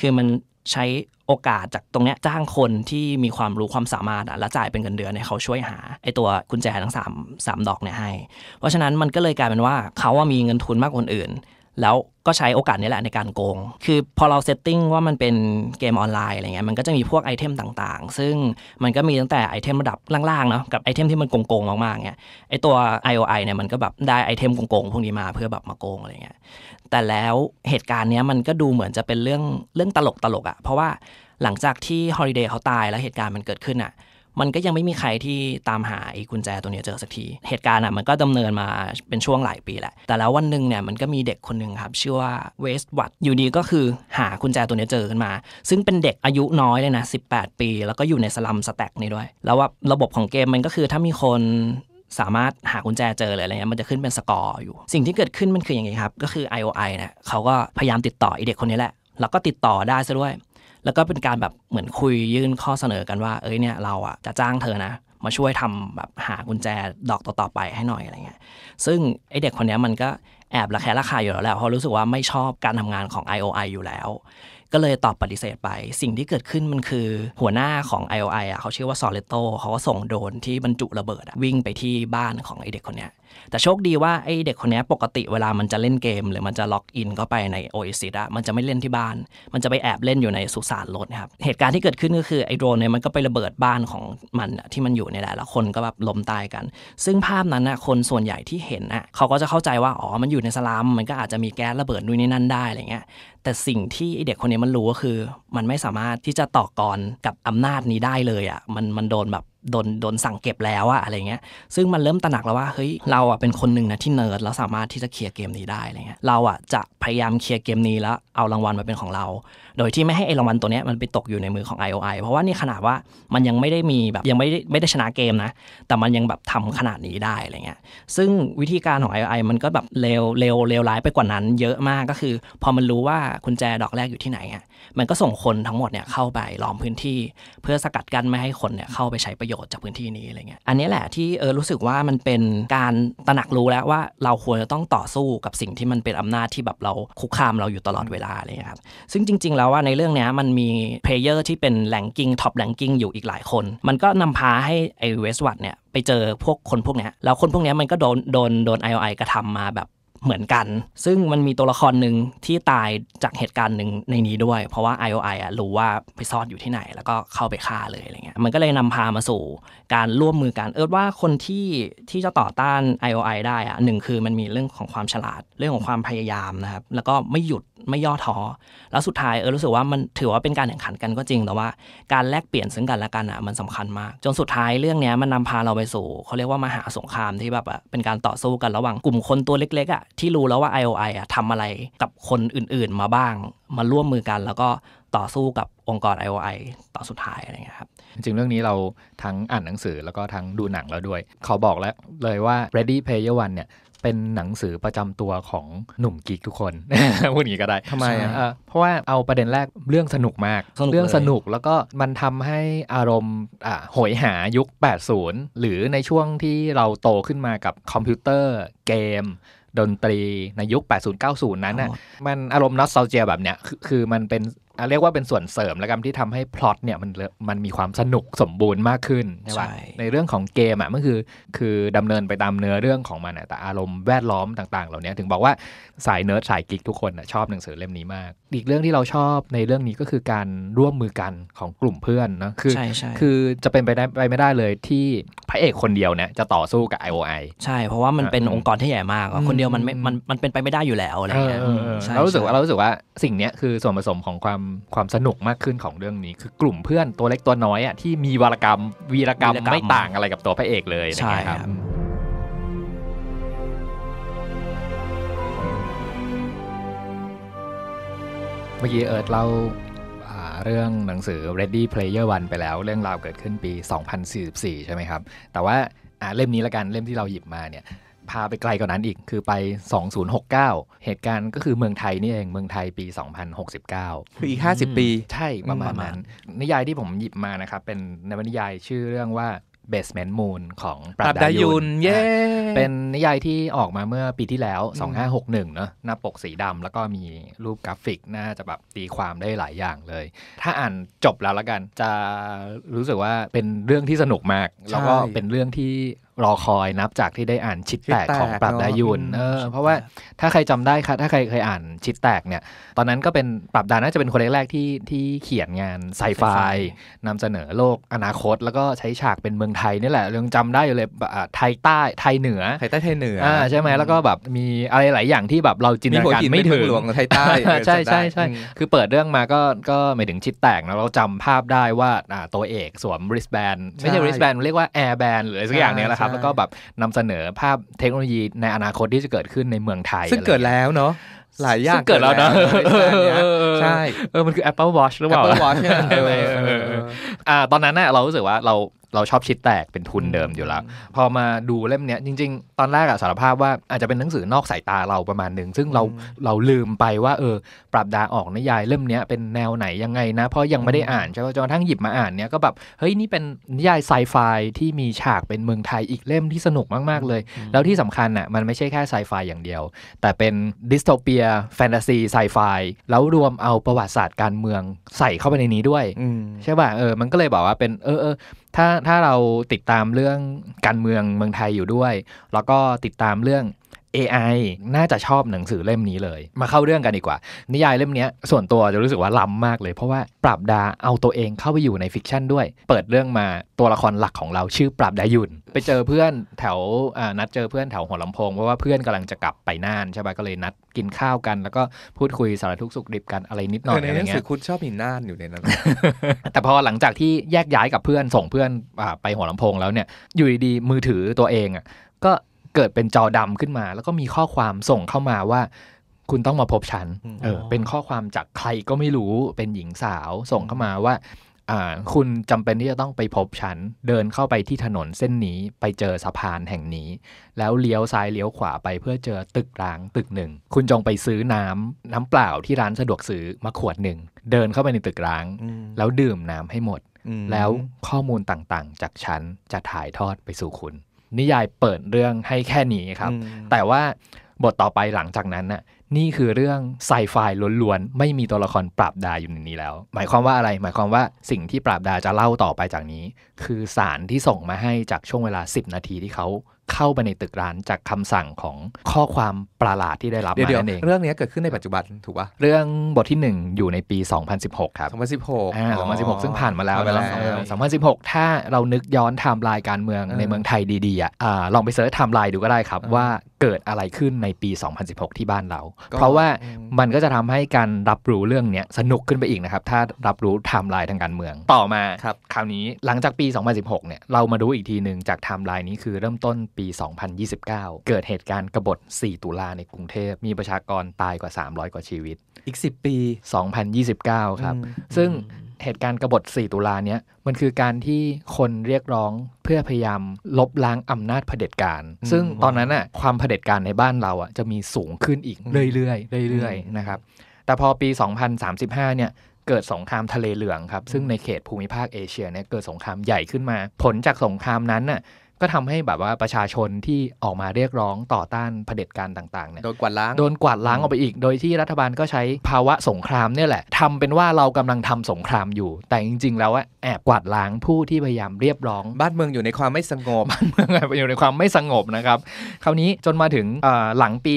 คือมันใช้โอกาสจากตรงเนี้ยจ้างคนที่มีความรู้ความสามารถแล้วจ่ายเป็นเงินเดือนให้เขา ช่วยหาไอตัวกุญแจทั้ง3 3ดอกเนี่ยให้ เพราะฉะนั้นมันก็เลยกลายเป็นว่าเขาว่ามีเงินทุนมากกว่าคนอื่นแล้วก็ใช้โอกาสนี้แหละในการโกง คือพอเราเซตติ้งว่ามันเป็นเกมออนไลน์อะไรเงี้ย มันก็จะมีพวกไอเทมต่างๆ ซึ่งมันก็มีตั้งแต่ไอเทมระดับล่างๆ เนาะกับไอเทมที่มันโกงๆ มากๆ เงี้ย ไอตัว IOI เนี่ยมันก็แบบได้ไอเทมโกงๆ พวกนี้มาเพื่อแบบมาโกงอะไรเงี้ย แต่แล้วเหตุการณ์เนี้ยมันก็ดูเหมือนจะเป็นเรื่องเรื่องตลกๆอะ่ะ เพราะว่าหลังจากที่ฮอลิเดย์เขาตายแล้วเหตุการณ์มันเกิดขึ้นอ่ะมันก็ยังไม่มีใครที่ตามหาไอ้กุญแจตัวนี้เจอสักที เหตุการณ์อ่ะมันก็ดำเนินมาเป็นช่วงหลายปีแหละ แต่แล้ววันหนึ่งเนี่ยมันก็มีเด็กคนหนึ่งครับชื่อว่าเวสต์วัตอยู่ดีก็คือหากุญแจตัวนี้เจอขึ้นมา ซึ่งเป็นเด็กอายุน้อยเลยนะ 18 ปี แล้วก็อยู่ในสลัมสแต็กนี่ด้วย แล้วว่าระบบของเกมมันก็คือถ้ามีคน สามารถหากุญแจเจอเลยอะไรเงี้ยมันจะขึ้นเป็นสกอร์อยู่ สิ่งที่เกิดขึ้นมันคืออย่างไงครับ ก็คือ IOI เนี่ยเขาก็พยายามติดต่อไอเด็กคนนี้แหละ แล้วก็ติดต่อได้ซะด้วยแล้วก็เป็นการแบบเหมือนคุยยื่นข้อเสนอกันว่า เอ้ยเนี่ย เราอ่ะจะจ้างเธอนะ มาช่วยทำแบบหากุญแจดอกต่อ ๆ ไปให้หน่อยอะไรเงี้ย ซึ่งไอเด็กคนนี้มันก็แอบระแคะระคายอยู่แล้วแหละเพราะรู้สึกว่าไม่ชอบการทำงานของ IOI อยู่แล้ว ก็เลยตอบปฏิเสธไป สิ่งที่เกิดขึ้นมันคือหัวหน้าของ IOI อ่ะเขาชื่อว่าซอเลโตเขาก็ส่งโดรนที่บรรจุระเบิดวิ่งไปที่บ้านของไอเด็กคนเนี้แต่โชคดีว่า ไอเด็กคนนี้ปกติเวลามันจะเล่นเกม หรือมันจะล็อกอินเข้าไปในโอเอ i ิอะมันจะไม่เล่นที่บ้าน มันจะไปแอบเล่นอยู่ในสุสานรถครับเหตุการณ์ที่เกิดขึ้นก็คือ ไอโดรนเนี่ย มันก็ไประเบิดบ้านของมันที่มันอยู่นี่แหละแล้วคนก็แบบล้มตายกัน ซึ่งภาพนั้นนะคนส่วนใหญ่ที่เห็นอะเขาก็จะเข้าใจว่า อ๋อมันอยู่ในสลัมมันก็อาจจะมีแก๊สระเบิดนู่นนี่นั่นได้อะไรเงี้ยแต่สิ่งที่เด็กคนนี้มันรู้ก็คือ มันไม่สามารถที่จะต่อกรกับอำนาจนี้ได้เลยอะ่ะมันมันโดนแบบโดนโดนสั่งเก็บแล้วอะอะไรเงี้ย ซึ่งมันเริ่มตระหนักแล้วว่าเฮ้ยเราอะเป็นคนหนึ่งนะที่เนิร์ดแล้วสามารถที่จะเคลียร์เกมนี้ได้อะไรเงี้ย เราอะจะพยายามเคลียร์เกมนี้แล้วเอารางวัลมาเป็นของเรา โดยที่ไม่ให้ไอรางวัลตัวเนี้ยมันไปตกอยู่ในมือของ IOI เพราะว่านี่ขนาดว่ามันยังไม่ได้มีแบบยังไม่ได้ไม่ได้ชนะเกมนะ แต่มันยังแบบทำขนาดนี้ได้อะไรเงี้ย ซึ่งวิธีการของ IOI มันก็แบบเร็วเร็วเร็วร้ายไปกว่านั้น เยอะมากก็คือพอมันรู้ว่าคุณแจดอกแรกอยู่ที่ไหนอะมันก็ส่งคนทั้งหมดเนี่ยเข้าไปล้อมพื้นที่ เพื่อสกัดกั้นไม่ให้คนเนี่ยเข้าไปใช้ประโยชน์จากพื้นที่นี้อะไรเงี้ยอันนี้แหละที่เออรู้สึกว่ามันเป็นการตระหนักรู้แล้วว่า เราควรจะต้องต่อสู้กับสิ่งที่มันเป็นอำนาจที่แบบเราคุกคามเราอยู่ตลอดเวลาอะไรเงี้ยครับซึ่งจริง ๆ แล้วว่าในเรื่องนี้มันมีเพลเยอร์ที่เป็นแหล่งกิ้งท็อปแหล่งกิ้งอยู่อีกหลายคน มันก็นำพาให้ไอเวสวัตเนี่ยไปเจอพวกคนพวกนี้แล้วคนพวกนี้มันก็โดนโดนโดนไอโอไอกระทำมาแบบเหมือนกัน ซึ่งมันมีตัวละครหนึ่งที่ตายจากเหตุการณ์หนึ่งในนี้ด้วย เพราะว่า IOI อ่ะรู้ว่าไปซ่อนอยู่ที่ไหนแล้วก็เข้าไปฆ่าเลยอะไรเงี้ย มันก็เลยนำพามาสู่การร่วมมือกัน เอิร์ดว่าคนที่ที่จะต่อต้าน IOI ได้อ่ะหนึ่งคือมันมีเรื่องของความฉลาดเรื่องของความพยายามนะครับ แล้วก็ไม่หยุดไม่ย่อท้อแล้วสุดท้ายเออรู้สึกว่ามันถือว่าเป็นการแข่งขันกันก็จริง แต่ว่าการแลกเปลี่ยนซึ่งกันและกันอ่ะมันสำคัญมาก จนสุดท้ายเรื่องนี้มันนำพาเราไปสู่เขาเรียกว่ามหาสงครามที่แบบเป็นการต่อสู้กันระหว่างกลุ่มคนตัวเล็กๆอ่ะที่รู้แล้วว่า IOI อ่ะทำอะไรกับคนอื่นๆมาบ้างมาร่วมมือกัน แล้วก็ต่อสู้กับองค์กร IOI ต่อสุดท้ายอะไรเงี้ยครับจริงเรื่องนี้เราทั้งอ่านหนังสือแล้วก็ทั้งดูหนังแล้วด้วยเขาบอกแล้วเลยว่า Ready Player One เนี่ยเป็นหนังสือประจำตัวของหนุ่มกิกทุกคน พูดอย่างนี้ก็ได้ ทำไมอ่ะเพราะว่าเอาประเด็นแรกเรื่องสนุกมาก เรื่องสนุกแล้วก็มันทำให้อารมณ์อ่ะหยหายุค 80 หรือในช่วงที่เราโตขึ้นมากับคอมพิวเตอร์เกม ดนตรีในยุค 80-90 นั้นน่ะมันอารมณ์นอสเซ์เจียแบบเนี้ยคือมันเป็นเรียกว่าเป็นส่วนเสริมแล้วกันที่ทำให้พล็อตเนี่ยมันมันมีความสนุกสมบูรณ์มากขึ้น ใช่ไหมในเรื่องของเกมอ่ะมันคือคือดำเนินไปตามเนื้อเรื่องของมันแต่อารมณ์แวดล้อมต่างๆเหล่านี้ถึงบอกว่าสายเนิร์ดสายกิกทุกคนนะชอบหนังสือเล่มนี้มาก อีกเรื่องที่เราชอบในเรื่องนี้ก็คือการร่วมมือกันของกลุ่มเพื่อนนะคือคือจะเป็นไปได้ไปไม่ได้เลยที่พระเอกคนเดียวเนี่ยจะต่อสู้กับ IOI ใช่เพราะว่ามันเป็นองค์กรที่ใหญ่มากคนเดียวมันไม่มันมันเป็นไปไม่ได้อยู่แล้วอะไรเงี้ยเรารู้สึกว่าเรารู้สึกว่าสิ่งเนี้ยคือส่วนผสมของความความสนุกมากขึ้นของเรื่องนี้คือกลุ่มเพื่อนตัวเล็กตัวน้อยอ่ะที่มีวรกรรม วีรกรรมไม่ต่างอะไรกับตัวพระเอกเลยใช่ครับมื่อกี้เอิร์ธเล่าเรื่องหนังสือ Ready Player One ไปแล้วเรื่องราวเกิดขึ้นปี 2044 ใช่ไหมครับ แต่ว่าเล่มนี้ละกัน เล่มที่เราหยิบมาเนี่ย พาไปไกลกว่านั้นอีกคือไป 2069 เหตุการณ์ก็คือเมืองไทยนี่เองเมืองไทยปี 2069คืออีก 50 ปี ใช่ ประมาณนั้น นิยายที่ผมหยิบมานะครับ เป็นนวนิยายชื่อเรื่องว่า Basement Moon ของปราบดายุนเย่เป็นนิยายที่ออกมาเมื่อปีที่แล้ว 2561 เนาะหน้าปกสีดำแล้วก็มีรูปกราฟิกน่าจะแบบตีความได้หลายอย่างเลย ถ้าอ่านจบแล้วละกัน จะรู้สึกว่าเป็นเรื่องที่สนุกมาก แล้วก็เป็นเรื่องที่รอคอยนับจากที่ได้อ่านชิดแตกของปรับดายุนเออเพราะว่าถ้าใครจำได้ค่ะถ้าใครเคยอ่านชิดแตกเนี่ยตอนนั้นก็เป็นปรับดาน่าจะเป็นคนแรกๆที่ที่เขียนงานไซไฟนำเสนอโลกอนาคต แล้วก็ใช้ฉากเป็นเมืองไทยนี่แหละยังจำได้อยู่เลยไทยใต้ไทยเหนือไทยใต้ไทยเหนืออ่าใช่ไหมแล้วก็แบบมีอะไรหลายอย่างที่แบบเราจินตนาการไม่ถึงหลวงไทยใต้ใช่ใช่ใช่คือเปิดเรื่องมาก็ก็ไม่ถึงชิดแตกนะเราจำภาพได้ว่าตัวเอกสวมริสแบนไม่ใช่ริสแบนเรียกว่าแอร์แบนหรืออะไรสักอย่างเนี้ยแหละับแล้วก็แบบนำเสนอภาพเทคโนโลยีในอนาคตที่จะเกิดขึ้นในเมืองไทยซึ่งเกิดแล้วเนาะหลายอย่างเกิดแล้วนะใช่เออมันคือ Apple Watch หรือเปล่า Apple Watch ใช่ไหมอ่าตอนนั้นเน่ยเรารู้สึกว่าเราเราชอบชิดแตกเป็นทุนเดิมอยู่แล้ว พอมาดูเล่มเนี้ยจริง ๆ ตอนแรกอะสารภาพว่าอาจจะเป็นหนังสือนอกสายตาเราประมาณหนึ่ง ซึ่งเราเราลืมไปว่าเออ ปรับดาออกนิยายเล่มเนี้ยเป็นแนวไหนยังไงนะ เพราะยังไม่ได้อ่านจนจนทั้งหยิบมาอ่านเนี้ยก็แบบ เฮ้ย นี่เป็นนิยายไซไฟที่มีฉากเป็นเมืองไทยอีกเล่มที่สนุกมากๆเลย แล้วที่สำคัญอะมันไม่ใช่แค่ไซไฟอย่างเดียวแต่เป็นดิสโทเปียแฟนตาซีไซไฟแล้วรวมเอาประวัติศาสตร์การเมืองใส่เข้าไปในนี้ด้วยใช่ป่ะเออมันก็เลยบอกว่าเป็นเออเออถ้าถ้าเราติดตามเรื่องการเมืองเมืองไทยอยู่ด้วย แล้วก็ติดตามเรื่อง AI น่าจะชอบหนังสือเล่มนี้เลย มาเข้าเรื่องกันดีกว่า นิยายเล่มนี้ ส่วนตัวจะรู้สึกว่าล้ำมากเลย เพราะว่าปรับดาเอาตัวเองเข้าไปอยู่ในฟิกชันด้วย เปิดเรื่องมาตัวละครหลักของเราชื่อปรับดายุนไปเจอเพื่อนแถวนัดเจอเพื่อนแถวหัวลำโพง เพราะว่าเพื่อนกำลังจะกลับไปน่าน ใช่ไหมก็เลยนัดกินข้าวกันแล้วก็พูดคุยสารทุกสุขดิบกันอะไรนิดหน่อยอะไรเงี้ยในหนังสือคุณชอบมีน่านอยู่ในนั้นแต่พอหลังจากที่แยกย้ายกับเพื่อนส่งเพื่อนไปหัวลำโพงแล้วเนี่ยอยู่ดีๆมือถือตัวเองอ่ะก็เกิดเป็นจอดำขึ้นมาแล้วก็มีข้อความส่งเข้ามาว่า คุณต้องมาพบฉันเออเป็นข้อความจากใครก็ไม่รู้เป็นหญิงสาวส่งเข้ามาว่าคุณจำเป็นที่จะต้องไปพบฉัน เดินเข้าไปที่ถนนเส้นนี้ไปเจอสะพานแห่งนี้ แล้วเลี้ยวซ้าย เลี้ยวขวาไปเพื่อเจอตึกร้างตึกหนึ่ง คุณจงไปซื้อน้ำน้ำเปล่าที่ร้านสะดวกซื้อมาขวดหนึ่ง เดินเข้าไปในตึกร้าง แล้วดื่มน้ำให้หมด แล้วข้อมูลต่างๆ จากฉันจะถ่ายทอดไปสู่คุณนิยายเปิดเรื่องให้แค่นี้ครับ แต่ว่าบทต่อไปหลังจากนั้นน่ะ นี่คือเรื่องไซไฟล้วนๆ ไม่มีตัวละครปราบดาอยู่ในนี้แล้ว หมายความว่าอะไร หมายความว่าสิ่งที่ปราบดาจะเล่าต่อไปจากนี้ คือสารที่ส่งมาให้จากช่วงเวลา 10 นาทีที่เขาเข้าไปในตึกร้านจากคำสั่งของข้อความประหลาดที่ได้รับมานเองเรื่องนี้เกิดขึ้นในปัจจุบันถูกป่ะ เรื่องบทที่ 1 อยู่ในปี 2016 ครับ 2016อ่า2016 ซึ่งผ่านมาแล้วไปแล้ว 2016 ถ้าเรานึกย้อนไทม์ไลน์การเมืองในเมืองไทยดีๆอ่ะลองไปเสิร์ชไทม์ไลน์ดูก็ได้ครับว่าเกิดอะไรขึ้นในปี 2016 ที่บ้านเรา เพราะว่ามันก็จะทำให้การรับรู้เรื่องนี้สนุกขึ้นไปอีกนะครับ ถ้ารับรู้ไทม์ไลน์ทางการเมือง ต่อมาครับ คราวนี้หลังจากปี 2016 เนี่ย เรามาดูอีกทีหนึ่งจากไทม์ไลน์นี้คือเริ่มต้นปี 2029 เกิดเหตุการณ์กบฏ 4 ตุลาในกรุงเทพ มีประชากรตายกว่า 300 กว่าชีวิตอีก 10 ปี 2029 ครับซึ่งเหตุการณ์กบฏ4ตุลาเนี้ยมันคือการที่คนเรียกร้องเพื่อพยายามลบล้างอำนาจเผด็จการ ซึ่งตอนนั้นอ่ะความเผด็จการในบ้านเราอ่ะจะมีสูงขึ้นอีกเรื่อยๆเรื่อยๆนะครับ แต่พอปี 2035เนี่ยเกิดสงครามทะเลเหลืองครับซึ่งในเขตภูมิภาคเอเชียเนี่ยเกิดสงครามใหญ่ขึ้นมา ผลจากสงครามนั้นน่ะก็ทำให้แบบว่าประชาชนที่ออกมาเรียกร้องต่อต้านเผด็จการต่างๆเนี่ยโดนกวาดล้างโดนกวาดล้างออกไปอีก โดยที่รัฐบาลก็ใช้ภาวะสงครามเนี่ยแหละทำเป็นว่าเรากำลังทำสงครามอยู่ แต่จริงๆแล้วแอบกวาดล้างผู้ที่พยายามเรียบร้องบ้านเมืองอยู่ในความไม่สงบบ้านเมืองอยู่ในความไม่สงบนะครับ คราวนี้จนมาถึงหลังปี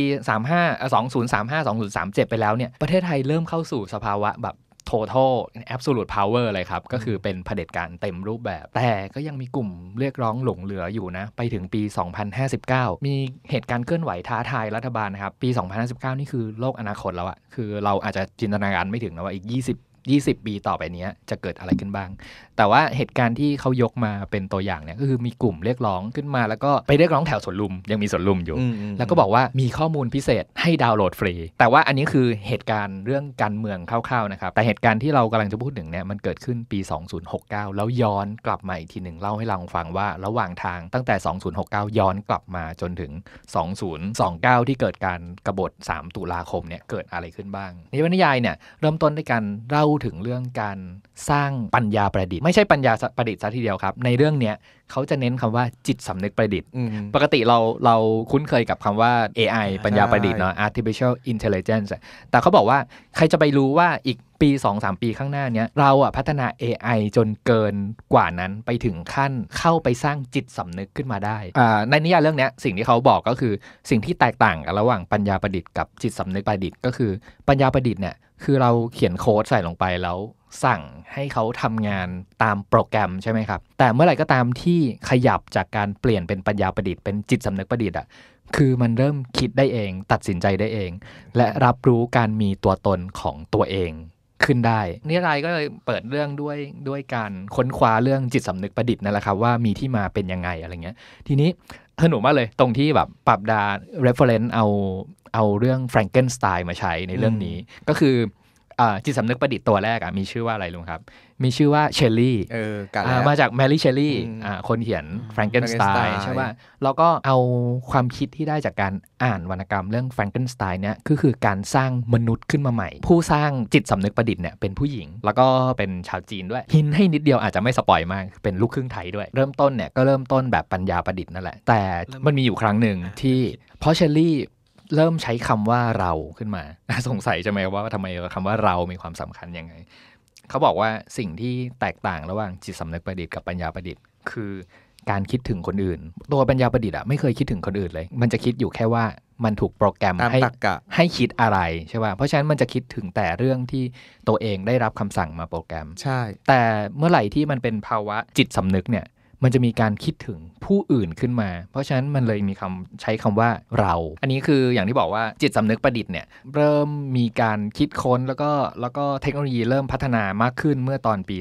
35 2035 2037 ไปแล้วเนี่ยประเทศไทยเริ่มเข้าสู่สภาวะแบบ total absolute power เลยครับ ก็คือเป็นเผด็จการเต็มรูปแบบ แต่ก็ยังมีกลุ่มเรียกร้องหลงเหลืออยู่นะ ไปถึงปี 2059 มีเหตุการณ์เคลื่อนไหวท้าทายรัฐบาลนะครับ ปี 2059 นี่คือโลกอนาคตแล้วอะคือเราอาจจะจินตนาการไม่ถึงนะว่าอีก 20 20 ปี ต่อไปนี้จะเกิดอะไรขึ้นบ้าง แต่ว่าเหตุการณ์ที่เขายกมาเป็นตัวอย่างเนี่ยก็คือมีกลุ่มเรียกร้องขึ้นมาแล้วก็ไปเรียกร้องแถวสวนลุมยังมีสวนลุมอยู่ แล้วก็บอกว่ามีข้อมูลพิเศษให้ดาวน์โหลดฟรี แต่ว่าอันนี้คือเหตุการณ์เรื่องการเมืองคร่าวๆนะครับ แต่เหตุการณ์ที่เรากำลังจะพูดถึงเนี่ยมันเกิดขึ้นปี 2069 แล้วย้อนกลับมาอีกทีหนึ่งเล่าให้เราฟังว่าระหว่างทางตั้งแต่ 2069 ย้อนกลับมาจนถึง 2029 ที่เกิดการกรบฏ 3 ตุลาคมเนี่ยเกิดอะไรขึ้นบ้างนณยายเนี่ยเริ่มต้นด้วยการเล่าดถึงเรื่องการสร้างปัญญาประดิษฐ์ ไม่ใช่ปัญญาประดิษฐ์ซะทีเดียวครับ ในเรื่องเนี้ยเขาจะเน้นคำว่าจิตสำนึกประดิษฐ์ปกติเราเราคุ้นเคยกับคำว่า AI ปัญญาประดิษฐ์เนาะ artificial intelligence แต่เขาบอกว่าใครจะไปรู้ว่าอีกปี 2-3 ปีข้างหน้าเนี้ยเราอ่ะพัฒนา AI จนเกินกว่านั้นไปถึงขั้นเข้าไปสร้างจิตสำนึกขึ้นมาได้ในนิยายเรื่องนี้สิ่งที่เขาบอกก็คือสิ่งที่แตกต่างระหว่างปัญญาประดิษฐ์กับจิตสำนึกประดิษฐ์ก็คือปัญญาประดิษฐ์เนี่ยคือเราเขียนโค้ดใส่ลงไปแล้วสั่งให้เขาทำงานตามโปรแกรมใช่ไหมครับ แต่เมื่อไหร่ก็ตามที่ขยับจากการเปลี่ยนเป็นปัญญาประดิษฐ์เป็นจิตสำนึกประดิษฐ์อ่ะ คือมันเริ่มคิดได้เองตัดสินใจได้เอง และรับรู้การมีตัวตนของตัวเอง ขึ้นได้ นีอรายก็เลยเปิดเรื่องด้วยด้วยการค้นคว้าเรื่องจิตสำนึกประดิษฐ์นั่นแหละครับว่ามีที่มาเป็นยังไงอะไรเงี้ย ทีนี้สนุกมากเลยตรงที่แบบ ปรับดา reference เอาเอาเรื่องแฟรงเกนสไตล์มาใช้ในเรื่องนี้ก็คือจิตสำนึกประดิษฐ์ตัวแรกอ่ะมีชื่อว่าอะไรลุงครับมีชื่อว่าเชลลี่มาจากแมรี่เชลลี่คนเขียนแฟรงเกนสไตน์ใช่ไหมแล้วก็เอาความคิดที่ได้จากการอ่านวรรณกรรมเรื่องแฟรงเกนสไตน์เนี่ยก็คือการสร้างมนุษย์ขึ้นมาใหม่ ผู้สร้างจิตสำนึกประดิษฐ์เนี่ยเป็นผู้หญิง แล้วก็เป็นชาวจีนด้วยหินให้นิดเดียวอาจจะไม่สปอยมากเป็นลูกครึ่งไทยด้วย เริ่มต้นเนี่ยก็เริ่มต้นแบบปัญญาประดิษฐ์นั่นแหละแต่มันมีอยู่ครั้งหนึ่งที่เพราะเชลลี่เริ่มใช้คำว่าเราขึ้นมาสงสัยใช่ไหมว่าทำไมคำว่าเรามีความสำคัญยังไง เขาบอกว่าสิ่งที่แตกต่างระหว่างจิตสำนึกประดิษฐ์กับปัญญาประดิษฐ์คือการคิดถึงคนอื่น ตัวปัญญาประดิษฐ์อะไม่เคยคิดถึงคนอื่นเลย มันจะคิดอยู่แค่ว่ามันถูกโปรแกรมให้ให้คิดอะไรใช่ป่ะเพราะฉะนั้นมันจะคิดถึงแต่เรื่องที่ตัวเองได้รับคำสั่งมาโปรแกรม ใช่ แต่เมื่อไหร่ที่มันเป็นภาวะจิตสำนึกเนี่ยมันจะมีการคิดถึงผู้อื่นขึ้นมา เพราะฉะนั้นมันเลยมีคำใช้คำว่าเรา อันนี้คืออย่างที่บอกว่าจิตสำนึกประดิษฐ์เนี่ยเริ่มมีการคิดค้นแล้วก็แล้วก็เทคโนโลยีเริ่มพัฒนามากขึ้นเมื่อตอนปี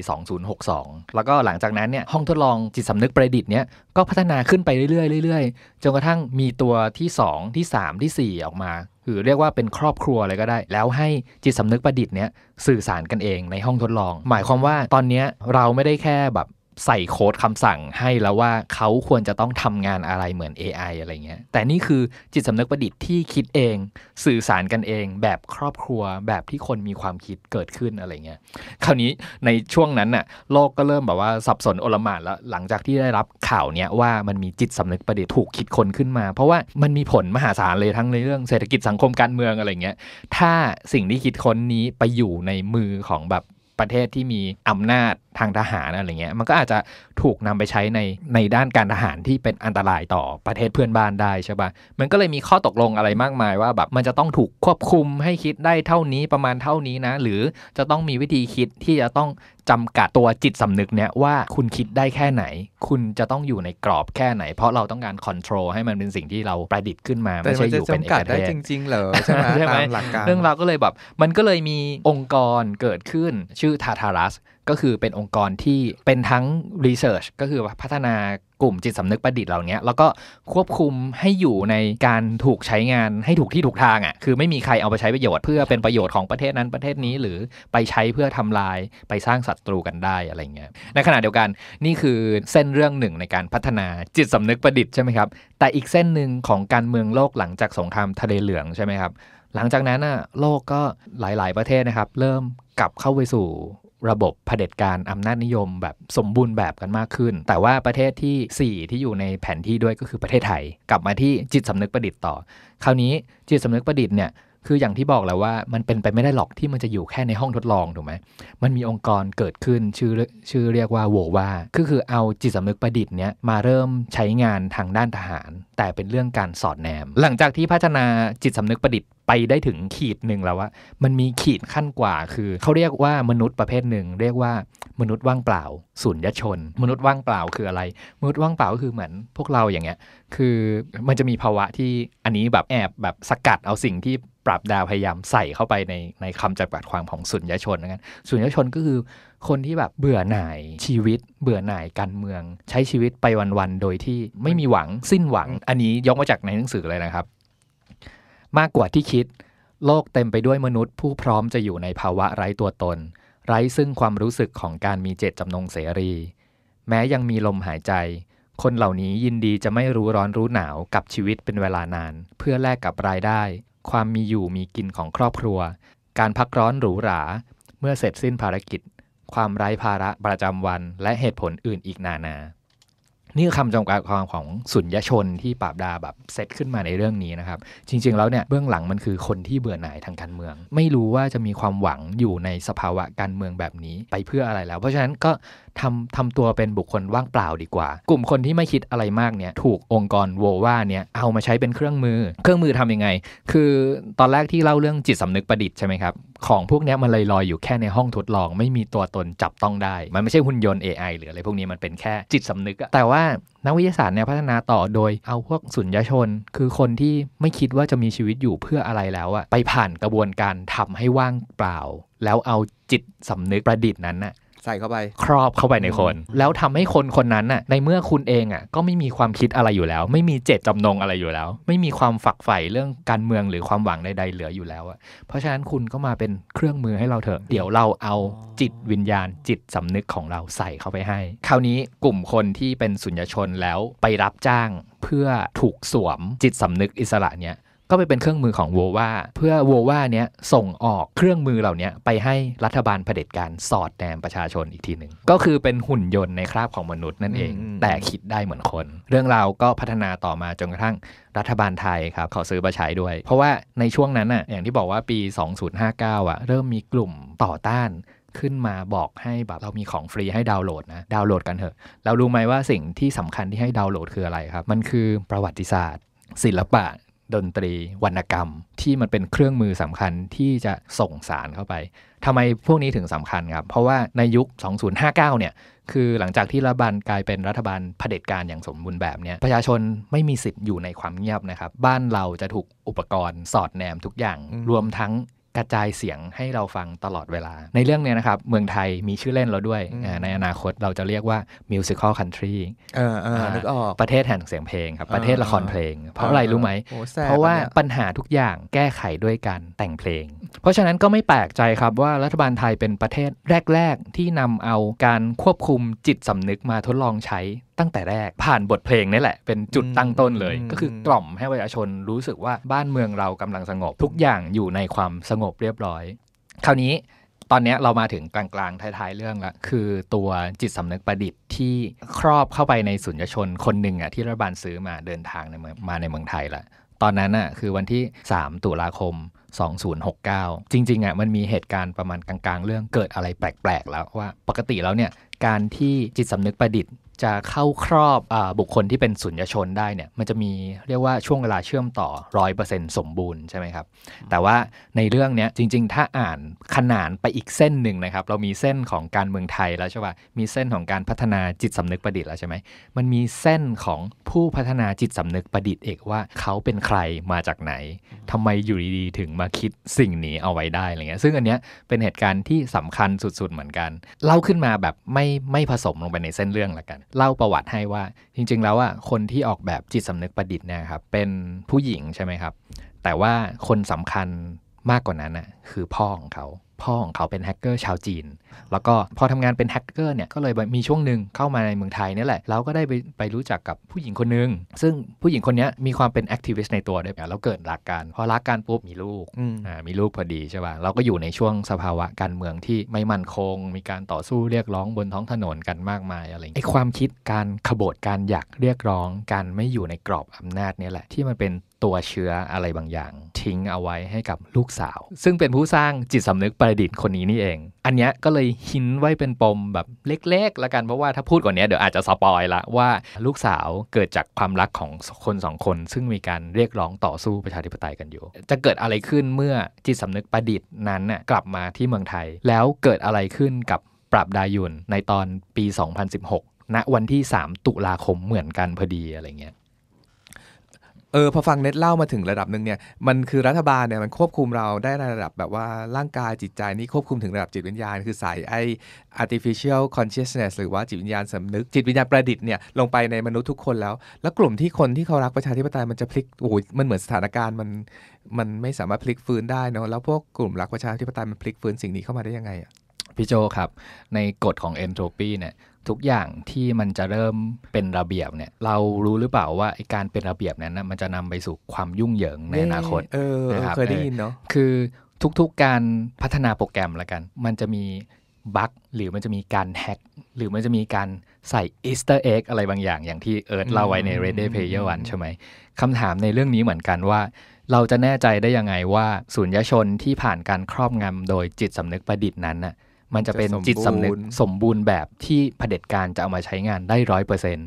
2062 แล้วก็หลังจากนั้นเนี่ยห้องทดลองจิตสำนึกประดิษฐ์เนี่ยก็พัฒนาขึ้นไปเรื่อยๆเรื่อยๆจนกระทั่งมีตัวที่2ที่3ที่4 ออกมาคือเรียกว่าเป็นครอบครัวอะไรก็ได้ แล้วให้จิตสำนึกประดิษฐ์เนี้ยสื่อสารกันเองในห้องทดลอง หมายความว่าตอนนี้เราไม่ได้แค่แบบใส่โค้ดคำสั่งให้แล้วว่าเขาควรจะต้องทำงานอะไรเหมือน AI อะไรเงี้ย แต่นี่คือจิตสำนึกประดิษฐ์ที่คิดเอง สื่อสารกันเอง แบบครอบครัวแบบที่คนมีความคิดเกิดขึ้นอะไรเงี้ยคราวนี้ในช่วงนั้นน่ะโลกก็เริ่มแบบว่าสับสนโอลมานแล้วหลังจากที่ได้รับข่าวเนี้ยว่ามันมีจิตสำนึกประดิษฐ์ถูกคิดคนขึ้นมา เพราะว่ามันมีผลมหาศาลเลยทั้งในเรื่อง เศรษฐกิจสังคมการเมืองอะไรเงี้ยถ้าสิ่งที่คิดค้นนี้ไปอยู่ในมือของแบบประเทศที่มีอำนาจทางทหารอะไรเงี้ยมันก็อาจจะถูกนำไปใช้ในในด้านการทหารที่เป็นอันตรายต่อประเทศเพื่อนบ้านได้ใช่ปะ่ะมันก็เลยมีข้อตกลงอะไรมากมาย ว่าแบบมันจะต้องถูกควบคุมให้คิดได้เท่านี้ประมาณเท่านี้นะ หรือจะต้องมีวิธีคิดที่จะต้องจำกัดตัวจิตสำนึกเนี้ยว่าคุณคิดได้แค่ไหน คุณจะต้องอยู่ในกรอบแค่ไหน เพราะเราต้องการคอนโทรลให้มันเป็นสิ่งที่เราประดิษฐ์ขึ้นมาไม่ใช่อยู่เป็นเอกเทศจริง ๆเหรอใช่ไหมมหลักการเรื่องเราก็เลยแบบมันก็เลยมีองค์กรเกิดขึ้นชื่อทาทารัสก็คือเป็นองค์กรที่เป็นทั้งรีเสิร์ชก็คือพัฒนากลุ่มจิตสำนึกประดิษฐ์เหล่านี้แล้วก็ควบคุมให้อยู่ในการถูกใช้งานให้ถูกที่ถูกทางอะ่ะคือไม่มีใครเอาไปใช้ประโยชน์เพื่อเป็นประโยชน์ของประเทศนั้นประเทศนี้หรือไปใช้เพื่อทำลายไปสร้างศัตรูกันได้อะไรเงี้ยในขณะเดียวกันนี่คือเส้นเรื่องหนึ่งในการพัฒนาจิตสำนึกประดิษฐ์ใช่ไหมครับแต่อีกเส้นหนึ่งของการเมืองโลกหลังจากสงครามทะเลเหลืองใช่ไหมครับหลังจากนั้นะ่ะโลกก็หลายๆ ประเทศนะครับ เริ่มกลับเข้าไปสู่ระบบะเผด็จการอำนาจนิยมแบบสมบูรณ์แบบกันมากขึ้น แต่ว่าประเทศที่ 4 ที่อยู่ในแผนที่ด้วยก็คือประเทศไทย กลับมาที่จิตสำนึกประดิษฐ์ต่อ คราวนี้จิตสำนึกประดิษฐ์เนี่ยคืออย่างที่บอกแล้วว่ามันเป็นไปไม่ได้หรอกที่มันจะอยู่แค่ในห้องทดลองถูกไหมมันมีองค์กรเกิดขึ้นชื่อชื่อเรียกว่าโวว่าือคือเอาจิตสำนึกประดิษฐ์เนี้ยมาเริ่มใช้งานทางด้านทหาร แต่เป็นเรื่องการสอดแนม หลังจากที่พัฒนาจิตสำนึกประดิษฐ์ไปได้ถึงขีดหนึ่งแล้วว่ามันมีขีดขั้นกว่า คือเขาเรียกว่ามนุษย์ประเภทหนึ่ง เรียกว่ามนุษย์ว่างเปล่าสุญญชน มนุษย์ว่างเปล่าคืออะไร มนุษย์ว่างเปล่าก็คือเหมือน พวกเราอย่างเงี้ยคือมันจะมีภาวะที่อันนี้แบบแอบแบบสกัดเอาสิ่งที่ปรับดาวพยายามใส่เข้าไปในในคำจำกัดความของสุญญชนนะสุญญชนก็คือ คนที่แบบเบื่อหน่าย ชีวิต เบื่อหน่ายการเมือง ใช้ชีวิตไปวันๆโดยที่ไม่มีหวังสิ้นหวัง อันนี้ยกมาจากในหนังสือเลยนะครับ มากกว่าที่คิด โลกเต็มไปด้วยมนุษย์ผู้พร้อมจะอยู่ในภาวะไร้ตัวตนไร้ซึ่งความรู้สึกของการมีเจตจำนงเสรี แม้ยังมีลมหายใจ คนเหล่านี้ยินดีจะไม่รู้ร้อนรู้หนาวกับชีวิตเป็นเวลานาน เพื่อแลกกับรายได้ ความมีอยู่มีกินของครอบครัว การพักร้อนหรูหรา เมื่อเสร็จสิ้นภารกิจ ความไร้ภาระประจำวัน และเหตุผลอื่นอีกนานานี่คือคำจำกัดความของสุญญชน ที่ปราบดาแบบเซตขึ้นมาในเรื่องนี้นะครับ จริง ๆ แล้วเนี่ย เบื้องหลังมันคือคนที่เบื่อหน่ายทางการเมือง ไม่รู้ว่าจะมีความหวังอยู่ในสภาวะการเมืองแบบนี้ไปเพื่ออะไรแล้ว เพราะฉะนั้นก็ทำทำตัวเป็นบุคคลว่างเปล่าดีกว่า กลุ่มคนที่ไม่คิดอะไรมากเนี่ยถูกองค์กรโวว่าเนี่ยเอามาใช้เป็นเครื่องมือ เครื่องมือทํำยังไง คือตอนแรกที่เล่าเรื่องจิตสำนึกประดิษฐ์ใช่ไหมครับ ของพวกนี้มันลอยๆอยู่แค่ในห้องทดลองไม่มีตัวตนจับต้องได้ มันไม่ใช่หุ่นยนต์ AI หรืออะไรพวกนี้มันเป็นแค่จิตสำนึกแต่ว่านักวิทยาศาสตร์เนี่ยพัฒนาต่อโดยเอาพวกสุญญชนคือคนที่ไม่คิดว่าจะมีชีวิตอยู่เพื่ออะไรแล้วอะไปผ่านกระบวนการทำให้ว่างเปล่า แล้วเอาจิตสำนึกประดิษฐ์นั้นอะใส่เข้าไป ครอบเข้าไปในคนแล้วทำให้คนคนนั้นน่ะในเมื่อคุณเองอ่ะก็ไม่มีความคิดอะไรอยู่แล้ว ไม่มีเจตจำนงอะไรอยู่แล้ว ไม่มีความฝักใฝ่เรื่องการเมืองหรือความหวังใดๆเหลืออยู่แล้วอ่ะเพราะฉะนั้นคุณก็มาเป็นเครื่องมือให้เราเถอะเดี๋ยวเราเอาจิตวิญญาณจิตสำนึกของเราใส่เข้าไปให้ คราวนี้กลุ่มคนที่เป็นสุญญชนแล้วไปรับจ้าง เพื่อถูกสวมจิตสำนึกอิสระเนี่ยก็ไปเป็นเครื่องมือของโวว่าเพื่อโวว่าเนี้ยส่งออกเครื่องมือเหล่านี้ไปให้รัฐบาลเผด็จการสอดแนมประชาชนอีกทีหนึ่งก็คือเป็นหุ่นยนต์ในคราบของมนุษย์นั่นเอง แต่คิดได้เหมือนคน เรื่องราวก็พัฒนาต่อมาจนกระทั่งรัฐบาลไทยครับเขาซื้อมาใช้ด้วย เพราะว่าในช่วงนั้นอ่ะอย่างที่บอกว่าปี 2059อ่ะเริ่มมีกลุ่มต่อต้านขึ้นมาบอกให้แบบเรามีของฟรี ให้ดาวน์โหลดนะดาวน์โหลดกันเถอะเรารู้ไหมว่าสิ่งที่สำคัญที่ให้ดาวน์โหลดคืออะไรครับมันคือประวัติศาสตร์ ศิลปะดนตรีวรรณกรรมที่มันเป็นเครื่องมือสำคัญที่จะส่งสารเข้าไป ทำไมพวกนี้ถึงสำคัญครับ เพราะว่าในยุค 2059 เนี่ย คือหลังจากที่รัฐบาลกลายเป็นรัฐบาลเผด็จการอย่างสมบูรณ์แบบเนี่ย ประชาชนไม่มีสิทธิ์อยู่ในความเงียบนะครับ บ้านเราจะถูกอุปกรณ์สอดแนมทุกอย่างรวมทั้งกระจายเสียงให้เราฟังตลอดเวลา ในเรื่องนี้นะครับ เมืองไทยมีชื่อเล่นเราด้วย ในอนาคตเราจะเรียกว่า musical country อนึกอประเทศแห่งเสียงเพลงครับประเทศละครเพลง เพราะอะไรรู้ไหม เพราะว่าปัญหาทุกอย่างแก้ไขด้วยการแต่งเพลง เพราะฉะนั้นก็ไม่แปลกใจครับว่ารัฐบาลไทยเป็นประเทศแรกๆที่นำเอาการควบคุมจิตสำนึกมาทดลองใช้ตั้งแต่แรก ผ่านบทเพลงนี่แหละเป็นจุดตั้งต้นเลย ก็คือกล่อมให้ประชาชนรู้สึกว่าบ้านเมืองเรากำลังสงบ ทุกอย่างอยู่ในความสงบเรียบร้อย คราวนี้ตอนนี้เรามาถึงกลาง ๆ ท้ายๆ เรื่องละคือตัวจิตสำนึกประดิษฐ์ที่ครอบเข้าไปในสุญญชน คนหนึ่งอ่ะที่รัฐบาลซื้อมาเดินทางในมาในเมืองไทยละตอนนั้นอ่ะคือวันที่ 3ตุลาคม2069จริงๆอ่ะมันมีเหตุการณ์ประมาณกลาง ๆ เรื่องเกิดอะไรแปลกๆ แล้วว่าปกติแล้วเนี่ยการที่จิตสำนึกประดิษฐ์จะเข้าครอบอบุคคลที่เป็นสุญญชนได้เนี่ยมันจะมีเรียกว่าช่วงเวลาเชื่อมต่อร้อยเปอร์เซ็นสมบูรณ์ ใช่ไหมครับ แต่ว่าในเรื่องเนี้ยจริงๆ ถ้าอ่านขนานไปอีกเส้นหนึ่งนะครับเรามีเส้นของการเมืองไทยแล้วใช่ป่ะมีเส้นของการพัฒนาจิตสำนึกประดิษฐ์แล้วใช่ไหมมันมีเส้นของผู้พัฒนาจิตสำนึกประดิษฐ์เอกว่าเขาเป็นใครมาจากไหน ทำไมอยู่ดีๆถึงมาคิดสิ่งนี้เอาไว้ได้อะไรเงี้ยซึ่งอันเนี้ยเป็นเหตุการณ์ที่สำคัญสุด ๆเหมือนกันเล่าขึ้นมาแบบไม่ไม่ผสมลงไปในเส้นเรื่องละกันเล่าประวัติให้ว่า จริงๆ แล้วอ่ะคนที่ออกแบบจิตสำนึกประดิษฐ์เนี่ยครับเป็นผู้หญิงใช่ไหมครับ แต่ว่าคนสำคัญมากกว่านั้นอ่ะคือพ่อของเขาพ่อของเขาเป็นแฮกเกอร์ชาวจีน แล้วก็พอทำงานเป็นแฮกเกอร์เนี่ย ก็เลยมีช่วงหนึ่งเข้ามาในเมืองไทยนี่แหละ เราก็ได้ไปไปรู้จักกับผู้หญิงคนนึง ซึ่งผู้หญิงคนนี้มีความเป็นแอคทีฟิสต์ในตัวด้วย แล้วเกิดรักกัน พอรักกันปุ๊บมีลูก อ่า มีลูกพอดีใช่ป่ะ เราก็อยู่ในช่วงสภาวะการเมืองที่ไม่มั่นคง มีการต่อสู้เรียกร้องบนท้องถนนกันมากมายอะไรไอ้ความคิดการขบฏการอยากเรียกร้อง การไม่อยู่ในกรอบอำนาจเนี่ยแหละที่มันเป็นตัวเชื้ออะไรบางอย่าง ทิ้งเอาไว้ให้กับลูกสาว ซึ่งเป็นผู้สร้างจิตสำนึกประดิษฐ์คนนี้นี่เอง อันนี้ก็เลยหินไว้เป็นปมแบบเล็กๆแล้วกัน เพราะว่าถ้าพูดกว่านี้เดี๋ยวอาจจะสปอยละ ว่าลูกสาวเกิดจากความรักของคนสองคน ซึ่งมีการเรียกร้องต่อสู้ประชาธิปไตยกันอยู่ จะเกิดอะไรขึ้นเมื่อจิตสำนึกประดิษฐ์นั้นน่ะกลับมาที่เมืองไทยแล้วเกิดอะไรขึ้นกับปราบดายุนในตอนปี 2016 ณวันที่ 3 ตุลาคมเหมือนกันพอดีอะไรเงี้ยเออพอฟังเน็ตเล่ามาถึงระดับหนึ่งเนี่ยมันคือรัฐบาลเนี่ยมันควบคุมเราได้ในระดับแบบว่าร่างกายจิตใจ นี่ควบคุมถึงระดับจิตวิญญาณคือใส่ไอ artificial consciousness หรือว่าจิตวิญญาณสำนึก จิตวิญญาณประดิษฐ์เนี่ยลงไปในมนุษย์ทุกคนแล้ว แล้วกลุ่มที่คนที่เขารักประชาธิปไตยมันจะพลิกโอ้ยมันเหมือนสถานการณ์ มันมันไม่สามารถพลิกฟื้นได้เนาะแล้วพวกกลุ่มรักประชาธิปไตยมันพลิกฟื้นสิ่งนี้เข้ามาได้ยังไงอ่ะพี่โจครับในกฎของเอนโทรปีเนี่ยทุกอย่างที่มันจะเริ่มเป็นระเบียบเนี่ยเรารู้หรือเปล่าว่าการเป็นระเบียบนั้นนะมันจะนำไปสู่ความยุ่งเหยิงในอนาคตเออเคยได้ยินเนาะคือทุกๆการพัฒนาโปรแกรมละกัน มันจะมีบั๊กหรือมันจะมีการแฮก หรือมันจะมีการใส่อีสเตอร์เอ็กอะไรบางอย่าง อย่างที่เอิร์ธเล่าไว้ใน Red d ์ y Player One ใช่ไหมคำถามในเรื่องนี้เหมือนกันว่า เราจะแน่ใจได้ยังไงว่าสุญญชนที่ผ่านการครอบงำโดยจิตสำนึกประดิษฐ์นั้นน่ะมันจะเป็นจิตสำนึกสมบูรณ์แบบที่เผด็จการจะเอามาใช้งานได้ร้อยเปอร์เซ็น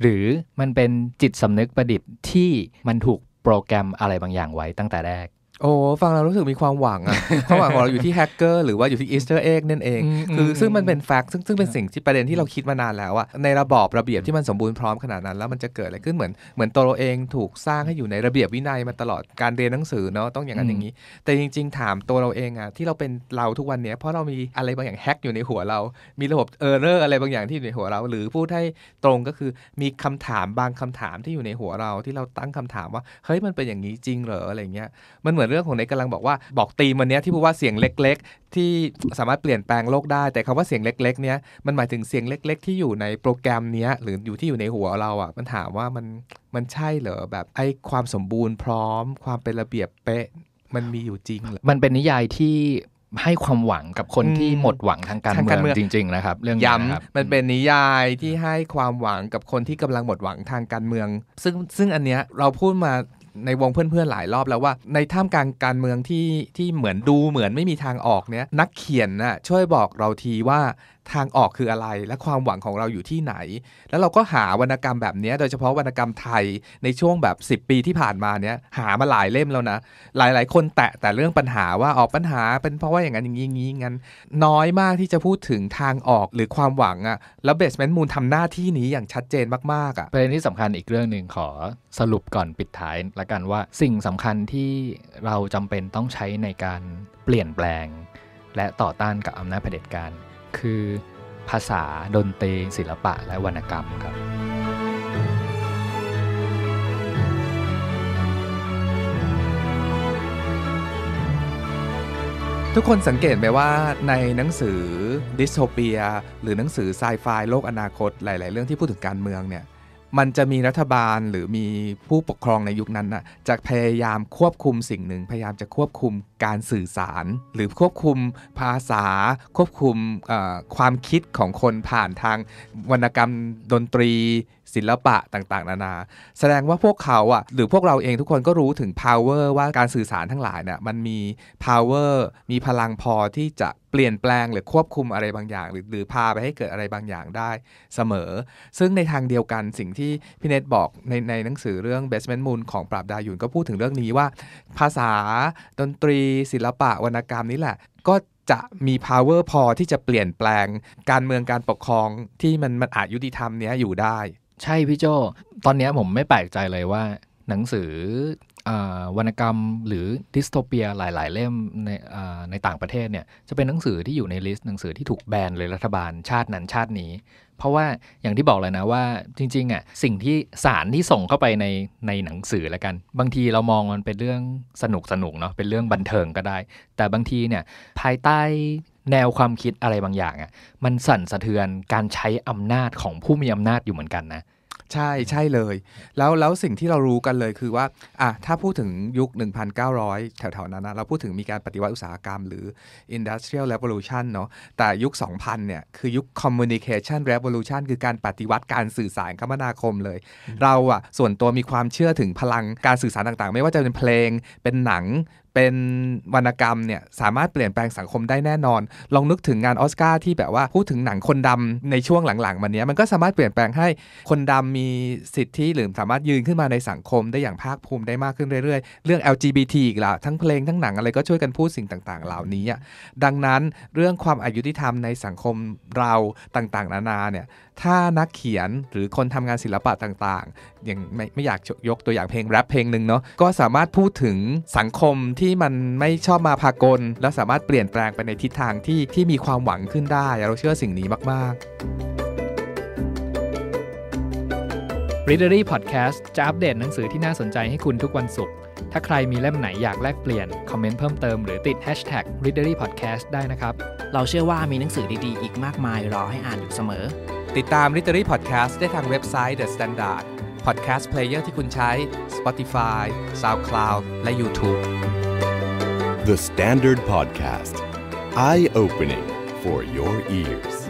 หรือมันเป็นจิตสำนึกประดิษฐ์ที่มันถูกโปรแกรมอะไรบางอย่างไว้ตั้งแต่แรกโอ้ฟังแล้วรู้สึกมีความหวังอะความหวังของเราอยู่ที่แฮกเกอร์หรือว่าอยู่ที่อีสเตอร์เอ็กนั่นเองคือซึ่งมันเป็นแฟกต์ซึ่งซึ่งเป็นสิ่งที่ประเด็นที่เราคิดมานานแล้วอะในระบอบระเบียบที่มันสมบูรณ์พร้อมขนาดนั้นแล้วมันจะเกิดอะไรขึ้นเหมือนเหมือนตัวเราเองถูกสร้างให้อยู่ในระเบียบวินัยมาตลอดการเรียนหนังสือเนาะต้องอย่างนั้นอย่างนี้ แต่จริงๆถามตัวเราเองอะที่เราเป็นเราทุกวันเนี้ยเพราะเรามีอะไรบางอย่างแฮกอยู่ในหัวเรามีระบบเออร์เรอร์อะไรบางอย่างที่อยู่ในหัวเรา หรือพูดให้ตรงก็คือมีคำถามบางคำถามที่อยู่ในหัวเราที่เราตั้งคำถามว่าเฮ้ยมันเป็นอย่างนี้จริงเหรออะไรเงี้ยมันเหมือนรื่องของเนกกาลังบอกว่าบอกตีมวันนี้ที่พูดว่าเสียงเล็กๆ ที่สามารถเปลี่ยนแปลงโลกได้ แต่คำว่าเสียงเล็กๆเนี้ยมันหมายถึงเสียงเล็กๆที่อยู่ในโปรแกรมเนี้ยหรืออยู่ที่อยู่ในหัวเราอ่ะมันถามว่ามันมันใช่เหรอแบบไอ้ความสมบูรณ์พร้อม ความเป็นระเบียบเป๊ะมันมีอยู่จริงเหรอมันเป็นนิยายที่ให้ความหวังกับคนที่หมดหวังทางการเมืองจริง ๆนะครับ เรื่องย้ำมันเป็นนิยายที่ให้ความหวังกับคนที่กำลังหมดหวังทางการเมือง ซึ่งซึ่งอันเนี้ยเราพูดมาในวงเพื่อนๆ หลายรอบแล้วว่า ในท่ามกลางการเมืองที่ที่เหมือนดูเหมือนไม่มีทางออกเนี้ยนักเขียนน่ะ ช่วยบอกเราทีว่าทางออกคืออะไรและความหวังของเราอยู่ที่ไหน แล้วเราก็หาวรรณกรรมแบบนี้ โดยเฉพาะวรรณกรรมไทยในช่วงแบบ 10 ปีที่ผ่านมาเนี้ยหามาหลายเล่มแล้วนะ หลายๆ คนแตะแต่เรื่องปัญหาว่าออกปัญหาเป็นเพราะว่าอย่างนั้นอย่างนี้งี้งั้นน้อยมากที่จะพูดถึงทางออกหรือความหวังอะแล้วเบสแมนมูลทำหน้าที่นี้อย่างชัดเจนมากๆอะประเด็นที่สำคัญอีกเรื่องหนึ่งขอสรุปก่อนปิดท้ายละกันว่าสิ่งสำคัญที่เราจำเป็นต้องใช้ในการเปลี่ยนแปลง และต่อต้านกับอำนาจเผด็จการคือภาษาดนตรีศิลปะ และวรรณกรรมครับทุกคนสังเกตไหมว่า ในหนังสือดิสโทเปีย หรือหนังสือไซไฟโลกอนาคตหลาย ๆเรื่องที่พูดถึงการเมืองเนี่ยมันจะมีรัฐบาลหรือมีผู้ปกครองในยุคนั้นนะ่ะจะพยายามควบคุมสิ่งหนึ่ง พยายามจะควบคุมการสื่อสาร หรือควบคุมภาษา ควบคุมความคิดของคนผ่านทางวรรณกรรมดนตรีศิลปะต่างๆนานา แสดงว่าพวกเขาอ่ะหรือพวกเราเองทุกคนก็รู้ถึง power ว่าการสื่อสารทั้งหลายเนี่ยมันมี power มีพลังพอที่จะเปลี่ยนแปลงหรือควบคุมอะไรบางอย่าง หรือหรือพาไปให้เกิดอะไรบางอย่างได้เสมอ ซึ่งในทางเดียวกันสิ่งที่พี่เนตบอกในในหนังสือเรื่อง Basement Moon ของปราบดาหยุนก็พูดถึงเรื่องนี้ว่า ภาษาดนตรีศิลปะวรรณกรรมนี่แหละ ก็จะมี power พอที่จะเปลี่ยนแปลงการเมืองการปกครองที่มันมันอาจยุติธรรมเนี้ยอยู่ได้ใช่พี่โจตอนนี้ผมไม่แปลกใจเลยว่า หนังสือวรรณกรรมหรือดิสโทเปียหลายๆ เล่มในในต่างประเทศเนี่ยจะเป็นหนังสือที่อยู่ในลิสต์หนังสือที่ถูกแบนเลยรัฐบาลชาตินั้นชาตินี้ เพราะว่าอย่างที่บอกเลยนะว่าจริงๆอ่ะสิ่งที่สารที่ส่งเข้าไปในในหนังสือละกัน บางทีเรามองมันเป็นเรื่องสนุกสนุกเนาะเป็นเรื่องบันเทิงก็ได้ แต่บางทีเนี่ยภายใต้แนวความคิดอะไรบางอย่างอะ่ะมันสั่นสะเทือนการใช้อำนาจของผู้มีอำนาจอยู่เหมือนกันนะ ใช่ใช่เลย แล้วแล้วสิ่งที่เรารู้กันเลยคือว่าอ่ะถ้าพูดถึงยุค 1,900 แถวๆนั้นนะเราพูดถึงมีการปฏิวัติอุตสาหกรรมหรือ Industrial Revolution เนาะแต่ยุค 2000 เนี่ย คือยุค Communication Revolution คือการปฏิวัติการสื่อสารคมนาคมเลย เราอ่ะส่วนตัวมีความเชื่อถึงพลังการสื่อสารต่างๆ ไม่ว่าจะเป็นเพลงเป็นหนังเป็นวรรณกรรมเนี่ยสามารถเปลี่ยนแปลงสังคมได้แน่นอน ลองนึกถึงงานออสการ์ที่แบบว่า พูดถึงหนังคนดำในช่วงหลังๆมาเนี้ยมันก็สามารถเปลี่ยนแปลงให้คนดำมีสิทธิหรือสามารถยืนขึ้นมาในสังคมได้อย่างภาคภูมิได้มากขึ้นเรื่อยๆ เรื่อง LGBT อีกละทั้งเพลงทั้งหนังอะไรก็ช่วยกันพูดสิ่งต่าง ๆเหล่านี้ดังนั้นเรื่องความอายุติธรรมในสังคมเราต่าง ๆ นานาเนี่ยถ้านักเขียนหรือคนทำงานศิลปะต่างๆอย่างไม่ไม่อยากยกตัวอย่างเพลงแรปเพลงหนึ่งเนาะ ก็สามารถพูดถึงสังคมที่มันไม่ชอบมาพากล แล้วสามารถเปลี่ยนแปลงไปในทิศทางที่ที่มีความหวังขึ้นได้ เราเชื่อสิ่งนี้มาก ๆ Readery Podcast จะอัปเดตหนังสือที่น่าสนใจให้คุณทุกวันศุกร์ ถ้าใครมีเล่มไหนอยากแลกเปลี่ยนคอมเมนต์เพิ่มเติมหรือติด Hashtag Readery Podcast ได้นะครับ เราเชื่อว่ามีหนังสือดีๆ อีกมากมายรอให้อ่านอยู่เสมอติดตาม Literary Podcast ได้ทางเว็บไซต์ The Standard Podcast Player ที่คุณใช้ Spotify SoundCloud และ YouTube The Standard Podcast Eye Opening for your ears